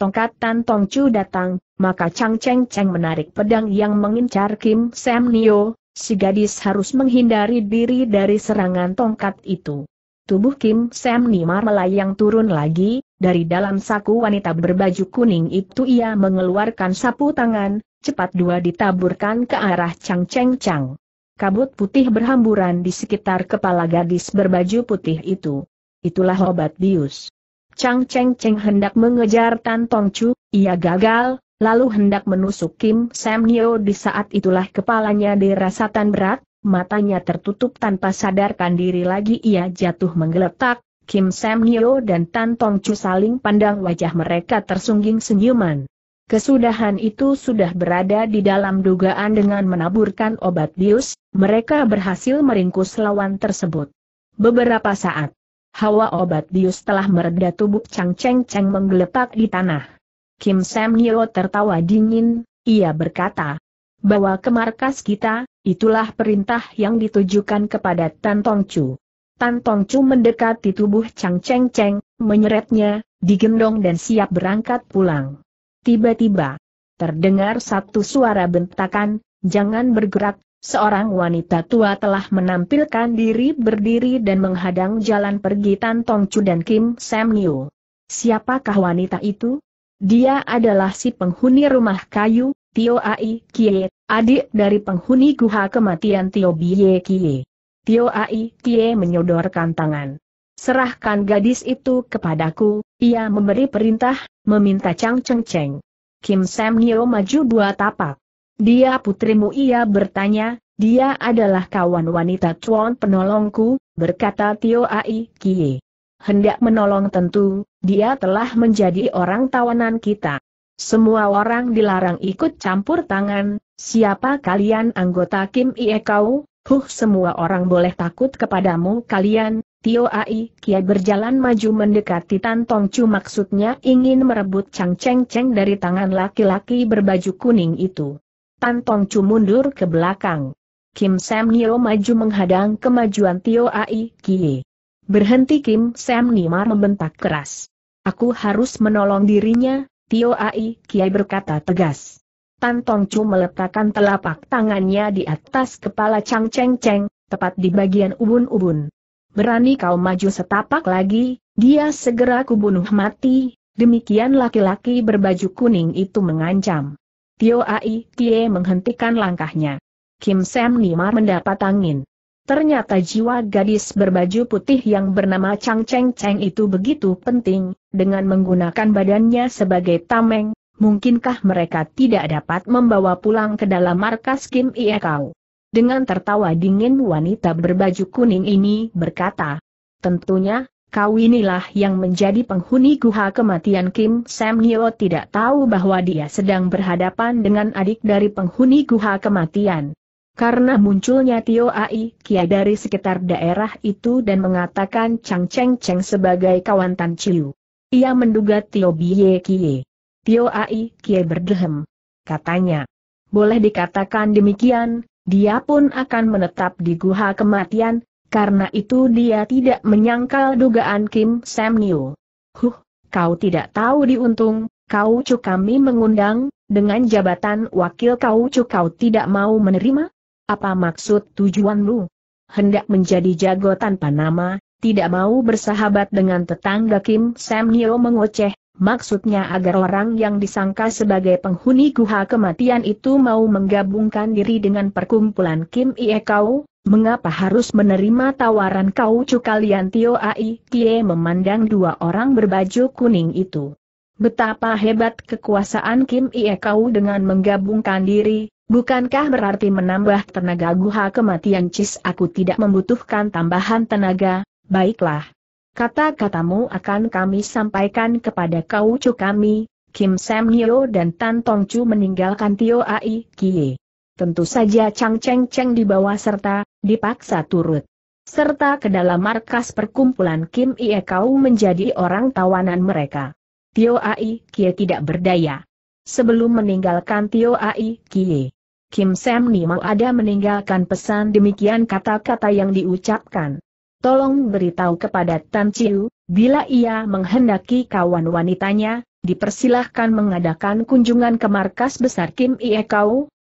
Tongkat Tan Tong Chu datang, maka Chang Cheng Cheng menarik pedang yang mengincar Kim Sam Nio, si gadis harus menghindari diri dari serangan tongkat itu. Tubuh Kim Sam Nimar melayang turun lagi, dari dalam saku wanita berbaju kuning itu ia mengeluarkan sapu tangan, cepat dua ditaburkan ke arah Chang Cheng Chang. Kabut putih berhamburan di sekitar kepala gadis berbaju putih itu. Itulah obat bius. Chang Cheng Cheng hendak mengejar Tan Tong Chu, ia gagal, lalu hendak menusuk Kim Sam Nyo di saat itulah kepalanya dirasakan berat, matanya tertutup tanpa sadarkan diri lagi ia jatuh menggeletak, Kim Sam Nyo dan Tan Tong Chu saling pandang wajah mereka tersungging senyuman. Kesudahan itu sudah berada di dalam dugaan dengan menaburkan obat bius, mereka berhasil meringkus lawan tersebut. Beberapa saat, hawa obat bius telah mereda tubuh Chang Cheng Cheng menggeletak di tanah. Kim Sam Nyo tertawa dingin, ia berkata, bawa ke markas kita, itulah perintah yang ditujukan kepada Tan Tong Chu. Tan Tong Chu mendekati tubuh Chang Cheng Cheng, menyeretnya, digendong dan siap berangkat pulang. Tiba-tiba, terdengar satu suara bentakan, jangan bergerak, seorang wanita tua telah menampilkan diri berdiri dan menghadang jalan pergi Tan Tong Chu dan Kim Sam Niu. Siapakah wanita itu? Dia adalah si penghuni rumah kayu, Tio Ai Kie, adik dari penghuni guha kematian Tio Biye Kie. Tio Ai Kie menyodorkan tangan. Serahkan gadis itu kepadaku, ia memberi perintah, meminta Chang Cheng Cheng. Kim Sam Nio maju dua tapak. Dia putrimu ia bertanya, dia adalah kawan wanita Chuan penolongku, berkata Tio Ai Kie. Hendak menolong tentu, dia telah menjadi orang tawanan kita. Semua orang dilarang ikut campur tangan, siapa kalian anggota Kim Ie Kau, huh semua orang boleh takut kepadamu kalian, Tio Ai Kiai berjalan maju mendekati Tan Tong Chu maksudnya ingin merebut Chang Cheng Cheng dari tangan laki-laki berbaju kuning itu. Tan Tong Chu mundur ke belakang. Kim Sam Nio maju menghadang kemajuan Tio Ai Kiai. Berhenti Kim Sam Nimar membentak keras. Aku harus menolong dirinya, Tio Ai Kiai berkata tegas. Tan Tong Chu meletakkan telapak tangannya di atas kepala Chang Cheng Cheng, tepat di bagian ubun-ubun berani kau maju setapak lagi, dia segera kubunuh mati, demikian laki-laki berbaju kuning itu mengancam. Tio Ai Tie menghentikan langkahnya. Kim Sam Nima mendapat angin. Ternyata jiwa gadis berbaju putih yang bernama Chang Cheng Cheng itu begitu penting, dengan menggunakan badannya sebagai tameng, mungkinkah mereka tidak dapat membawa pulang ke dalam markas Kim Ie Kau? Dengan tertawa dingin wanita berbaju kuning ini berkata, Tentunya, kau inilah yang menjadi penghuni guha kematian Kim Sam Nyo tidak tahu bahwa dia sedang berhadapan dengan adik dari penghuni guha kematian. Karena munculnya Tio Ai Kia dari sekitar daerah itu dan mengatakan Chang Cheng Cheng sebagai kawan Tan Chiu. Ia menduga Tio Biye Kie. Tio Ai Kie berdehem. Katanya. Boleh dikatakan demikian, dia pun akan menetap di guha kematian, karena itu dia tidak menyangkal dugaan Kim Sam Niu. Huh, kau tidak tahu diuntung, kau cu kami mengundang, dengan jabatan wakil kau cu kau tidak mau menerima? Apa maksud tujuanmu? Hendak menjadi jago tanpa nama, tidak mau bersahabat dengan tetangga Kim Sam Niu mengoceh, Maksudnya agar orang yang disangka sebagai penghuni guha kematian itu mau menggabungkan diri dengan perkumpulan Kim Ie Kau, mengapa harus menerima tawaran Kau Cu kalian Tio Ai Kie memandang dua orang berbaju kuning itu. Betapa hebat kekuasaan Kim Ie Kau dengan menggabungkan diri, bukankah berarti menambah tenaga guha kematian Cis aku tidak membutuhkan tambahan tenaga, baiklah. Kata-katamu akan kami sampaikan kepada kau cu kami, Kim Sam Hyo dan Tan Tong Chu meninggalkan Tio Ai Kie. Tentu saja Chang Cheng Cheng dibawa serta, dipaksa turut. Serta ke dalam markas perkumpulan Kim Ie Kau menjadi orang tawanan mereka. Tio Ai Kie tidak berdaya. Sebelum meninggalkan Tio Ai Kie, Kim Sam Nimo ada meninggalkan pesan demikian kata-kata yang diucapkan tolong beritahu kepada Tan Chiu, bila ia menghendaki kawan wanitanya, dipersilahkan mengadakan kunjungan ke markas besar Kim Ie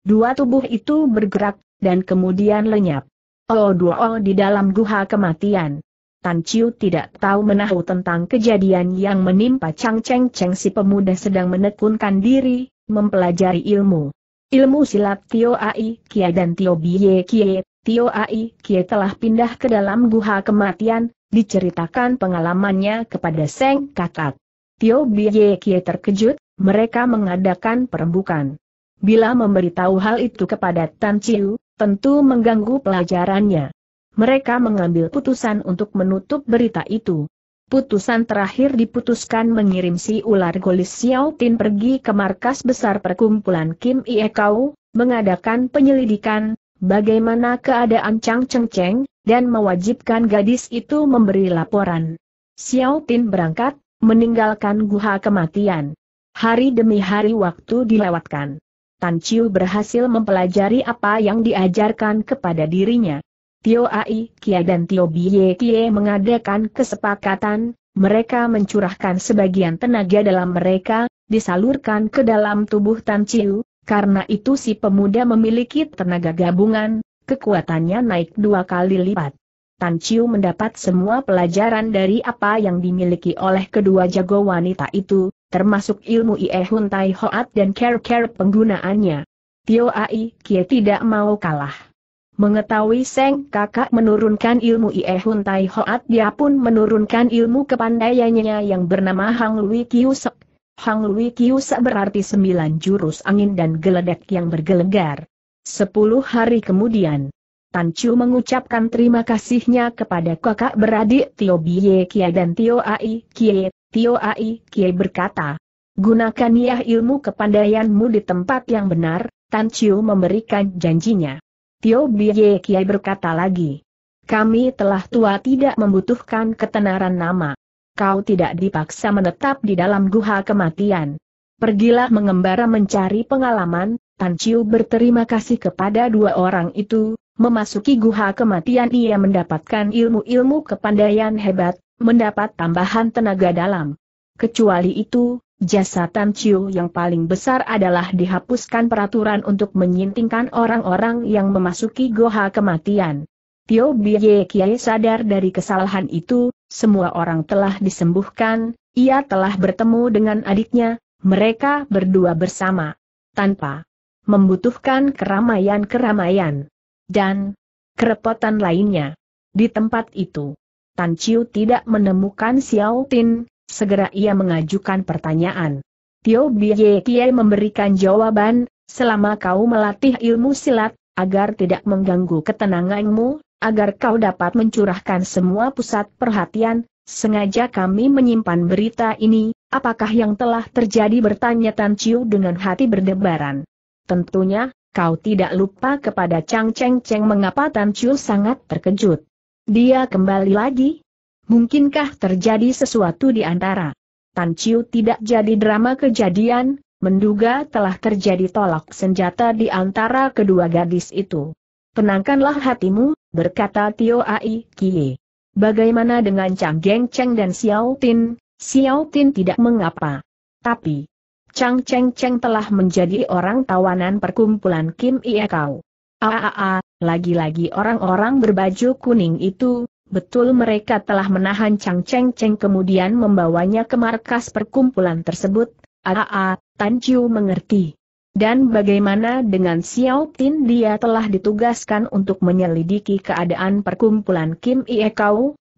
dua tubuh itu bergerak, dan kemudian lenyap. Oh dua oh di dalam guha kematian. Tan Chiu tidak tahu menahu tentang kejadian yang menimpa Chang Cheng Cheng si pemuda sedang menekunkan diri, mempelajari ilmu. Ilmu silat Tio Ai Kia dan Tio Biye Kie, Tio Ai kia telah pindah ke dalam guha kematian, diceritakan pengalamannya kepada Seng Kakak. Tio Biye kia terkejut, mereka mengadakan perembukan. Bila memberitahu hal itu kepada Tan Chiu, tentu mengganggu pelajarannya. Mereka mengambil putusan untuk menutup berita itu. Putusan terakhir diputuskan mengirim si ular golis Xiao Tin pergi ke markas besar perkumpulan Kim Iekau, mengadakan penyelidikan, bagaimana keadaan Chang Cheng Cheng, dan mewajibkan gadis itu memberi laporan. Xiao Tin berangkat, meninggalkan guha kematian. Hari demi hari waktu dilewatkan. Tan Chiu berhasil mempelajari apa yang diajarkan kepada dirinya. Tio Ai Kia dan Tio Biye Kie mengadakan kesepakatan, mereka mencurahkan sebagian tenaga dalam mereka, disalurkan ke dalam tubuh Tan Chiu, karena itu si pemuda memiliki tenaga gabungan, kekuatannya naik dua kali lipat. Tan Chiu mendapat semua pelajaran dari apa yang dimiliki oleh kedua jago wanita itu, termasuk ilmu Ie Hun Tai Hoat dan care-care penggunaannya. Tio Ai Kie tidak mau kalah. Mengetahui Seng kakak menurunkan ilmu Ie Hun Tai Hoat dia pun menurunkan ilmu kepandaiannya yang bernama Hang Lui Kiusek Hang Lui Kiusa berarti sembilan jurus angin dan geledek yang bergelegar. Sepuluh hari kemudian, Tan Chu mengucapkan terima kasihnya kepada kakak beradik Tio Biye Kie dan Tio Ai Kie. Tio Ai Kie berkata, gunakan ya ilmu kepandaianmu di tempat yang benar, Tan Chu memberikan janjinya. Tio Biye Kie berkata lagi, kami telah tua tidak membutuhkan ketenaran nama kau tidak dipaksa menetap di dalam guha kematian. Pergilah mengembara mencari pengalaman, Tan Chiu berterima kasih kepada dua orang itu, memasuki guha kematian ia mendapatkan ilmu-ilmu kepandaian hebat, mendapat tambahan tenaga dalam. Kecuali itu, jasa Tan Chiu yang paling besar adalah dihapuskan peraturan untuk menyintingkan orang-orang yang memasuki guha kematian. Tio Biye Kiai sadar dari kesalahan itu, semua orang telah disembuhkan, ia telah bertemu dengan adiknya, mereka berdua bersama. Tanpa membutuhkan keramaian-keramaian. Dan kerepotan lainnya. Di tempat itu, Tan Chiu tidak menemukan Xiao Tin, segera ia mengajukan pertanyaan. Tio Bie Kie memberikan jawaban, selama kau melatih ilmu silat, agar tidak mengganggu ketenanganmu, agar kau dapat mencurahkan semua pusat perhatian, sengaja kami menyimpan berita ini, apakah yang telah terjadi bertanya Tan Chiu dengan hati berdebaran. Tentunya, kau tidak lupa kepada Chang Cheng Cheng mengapa Tan Chiu sangat terkejut. Dia kembali lagi? Mungkinkah terjadi sesuatu di antara? Tan Chiu tidak jadi drama kejadian, menduga telah terjadi tolak senjata di antara kedua gadis itu. Tenangkanlah hatimu, berkata Tio Ai Kie. Bagaimana dengan Chang Geng Cheng dan Xiao Tin? Xiao Tin tidak mengapa. Tapi, Chang Cheng Cheng telah menjadi orang tawanan perkumpulan Kim Ie Kau. Aa, lagi-lagi orang-orang berbaju kuning itu, betul mereka telah menahan Chang Cheng Cheng kemudian membawanya ke markas perkumpulan tersebut. Aa, Tan Chiu mengerti. Dan bagaimana dengan Xiao Tin dia telah ditugaskan untuk menyelidiki keadaan perkumpulan Kim Ie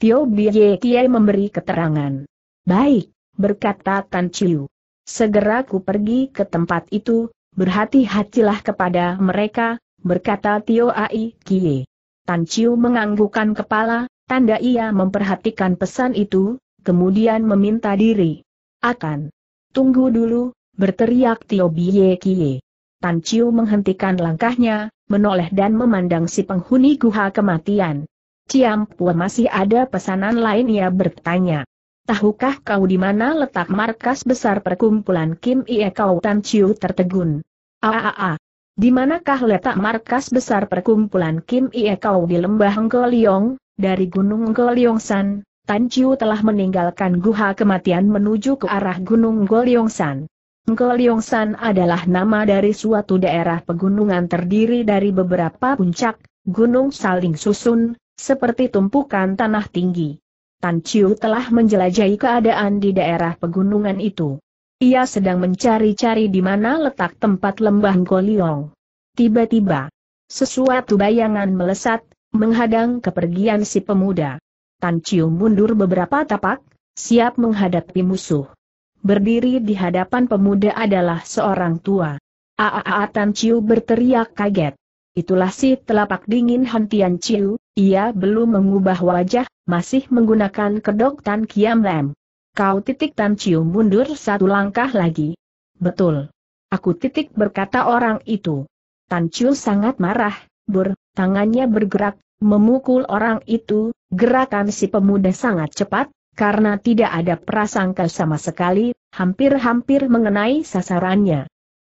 Tio Biye Kie memberi keterangan. Baik, berkata Tan Chiu. Segera ku pergi ke tempat itu, berhati-hatilah kepada mereka, berkata Tio Ai Kie. Tan Chiu menganggukkan kepala, tanda ia memperhatikan pesan itu, kemudian meminta diri. Akan. Tunggu dulu, berteriak Tio Biye Kie. Tan Chiu menghentikan langkahnya, menoleh dan memandang si penghuni guha kematian. Ciam Pua masih ada pesanan lain ia bertanya. Tahukah kau di mana letak markas besar perkumpulan Kim Ie Kau Tan Chiu tertegun? Aaaa. Di manakah letak markas besar perkumpulan Kim Ie Kau di lembah Ngoliong, dari gunung Ngoliongsan, Tan Chiu telah meninggalkan guha kematian menuju ke arah Gunung Goliongsan. San adalah nama dari suatu daerah pegunungan terdiri dari beberapa puncak, gunung saling susun, seperti tumpukan tanah tinggi. Tan Chiu telah menjelajahi keadaan di daerah pegunungan itu. Ia sedang mencari-cari di mana letak tempat lembah Goliong. Tiba-tiba, sesuatu bayangan melesat, menghadang kepergian si pemuda. Tan Chiu mundur beberapa tapak, siap menghadapi musuh berdiri di hadapan pemuda adalah seorang tua. Aa Tan Chiu berteriak kaget. Itulah si telapak dingin Hantian Chiu, ia belum mengubah wajah, masih menggunakan kedok Tan Kiam Lam. Kau titik Tan Chiu mundur satu langkah lagi. Betul. Aku titik berkata orang itu. Tan Chiu sangat marah, bur, tangannya bergerak, memukul orang itu, gerakan si pemuda sangat cepat, karena tidak ada prasangka sama sekali, hampir-hampir mengenai sasarannya.